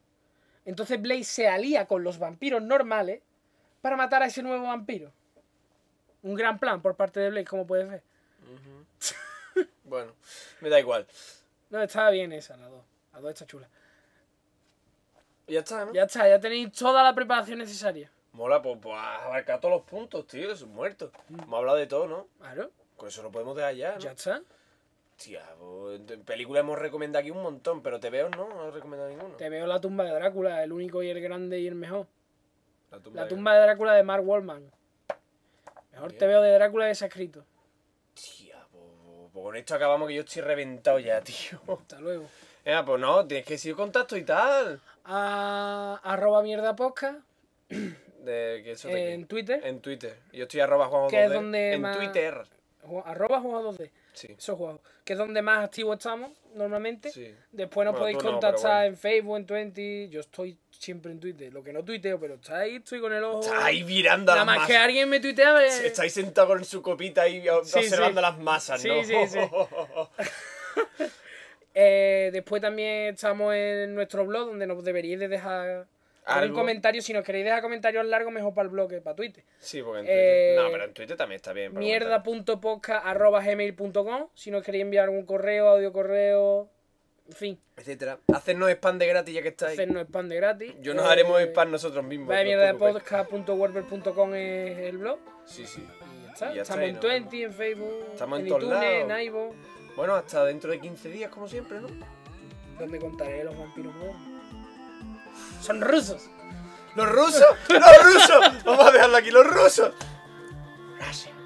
Entonces Blade se alía con los vampiros normales para matar a ese nuevo vampiro. Un gran plan por parte de Blade, como puedes ver. (laughs) bueno, me da igual. No, estaba bien esa, la 2. La 2 está chula. Ya está, ¿no? Ya está, ya tenéis toda la preparación necesaria. Mola, pues, pues has abarcado todos los puntos, tío, es muertos. Mm. Hemos hablado de todo, ¿no? Claro. Con eso lo podemos dejar ya, ¿no? Ya está. Tía, pues, en película hemos recomendado aquí un montón, pero te veo no, no he recomendado ninguno. Te veo La tumba de Drácula, el único y el grande y el mejor. La tumba, la de, tumba de Drácula de Mark Wallman. Mejor te veo de Drácula de escrito. Tía, pues, pues, pues, con esto acabamos que yo estoy reventado ya, (laughs) tío. Hasta luego. Eh, pues no, tienes que seguir contacto y tal a arroba mierda posca. (clears throat) en Twitter. En Twitter. Yo estoy arroba Juan d en Twitter. Arroba 2D. Sí. Eso Que es donde más activos estamos normalmente. Sí. Después nos podéis contactar en Facebook, en Twenty. Yo estoy siempre en Twitter. Lo que no tuiteo, pero está ahí, estoy con el ojo. Está ahí mirando Nada más que alguien me tuitea. Eh. Estáis sentado con su copita ahí observando las masas, ¿no? Sí, sí, sí. (laughs) (laughs) Eh, después también estamos en nuestro blog, donde nos deberíais de dejar un comentario. Si nos queréis dejar comentarios largos, mejor para el blog que para Twitter. Sí, porque en Twitter. Eh, no, pero en Twitter también está bien. Mierda.podcast.gmail.com Si nos queréis enviar algún correo, audio correo, en fin. Etcétera. Hacernos spam de gratis ya que estáis. Hacernos spam de gratis. Yo nos haremos eh, spam nosotros mismos. Vaya es el blog. Sí, sí. Y está. Estamos en Twenty, en Facebook. Estamos en, en en bueno, hasta dentro de 15 días, como siempre, ¿no? Donde contaré los vampiros nuevos? (laughs) ¡Son rusos! ¡Los rusos! ¡Los rusos! Vamos a dejarlo aquí, los rusos. Gracias.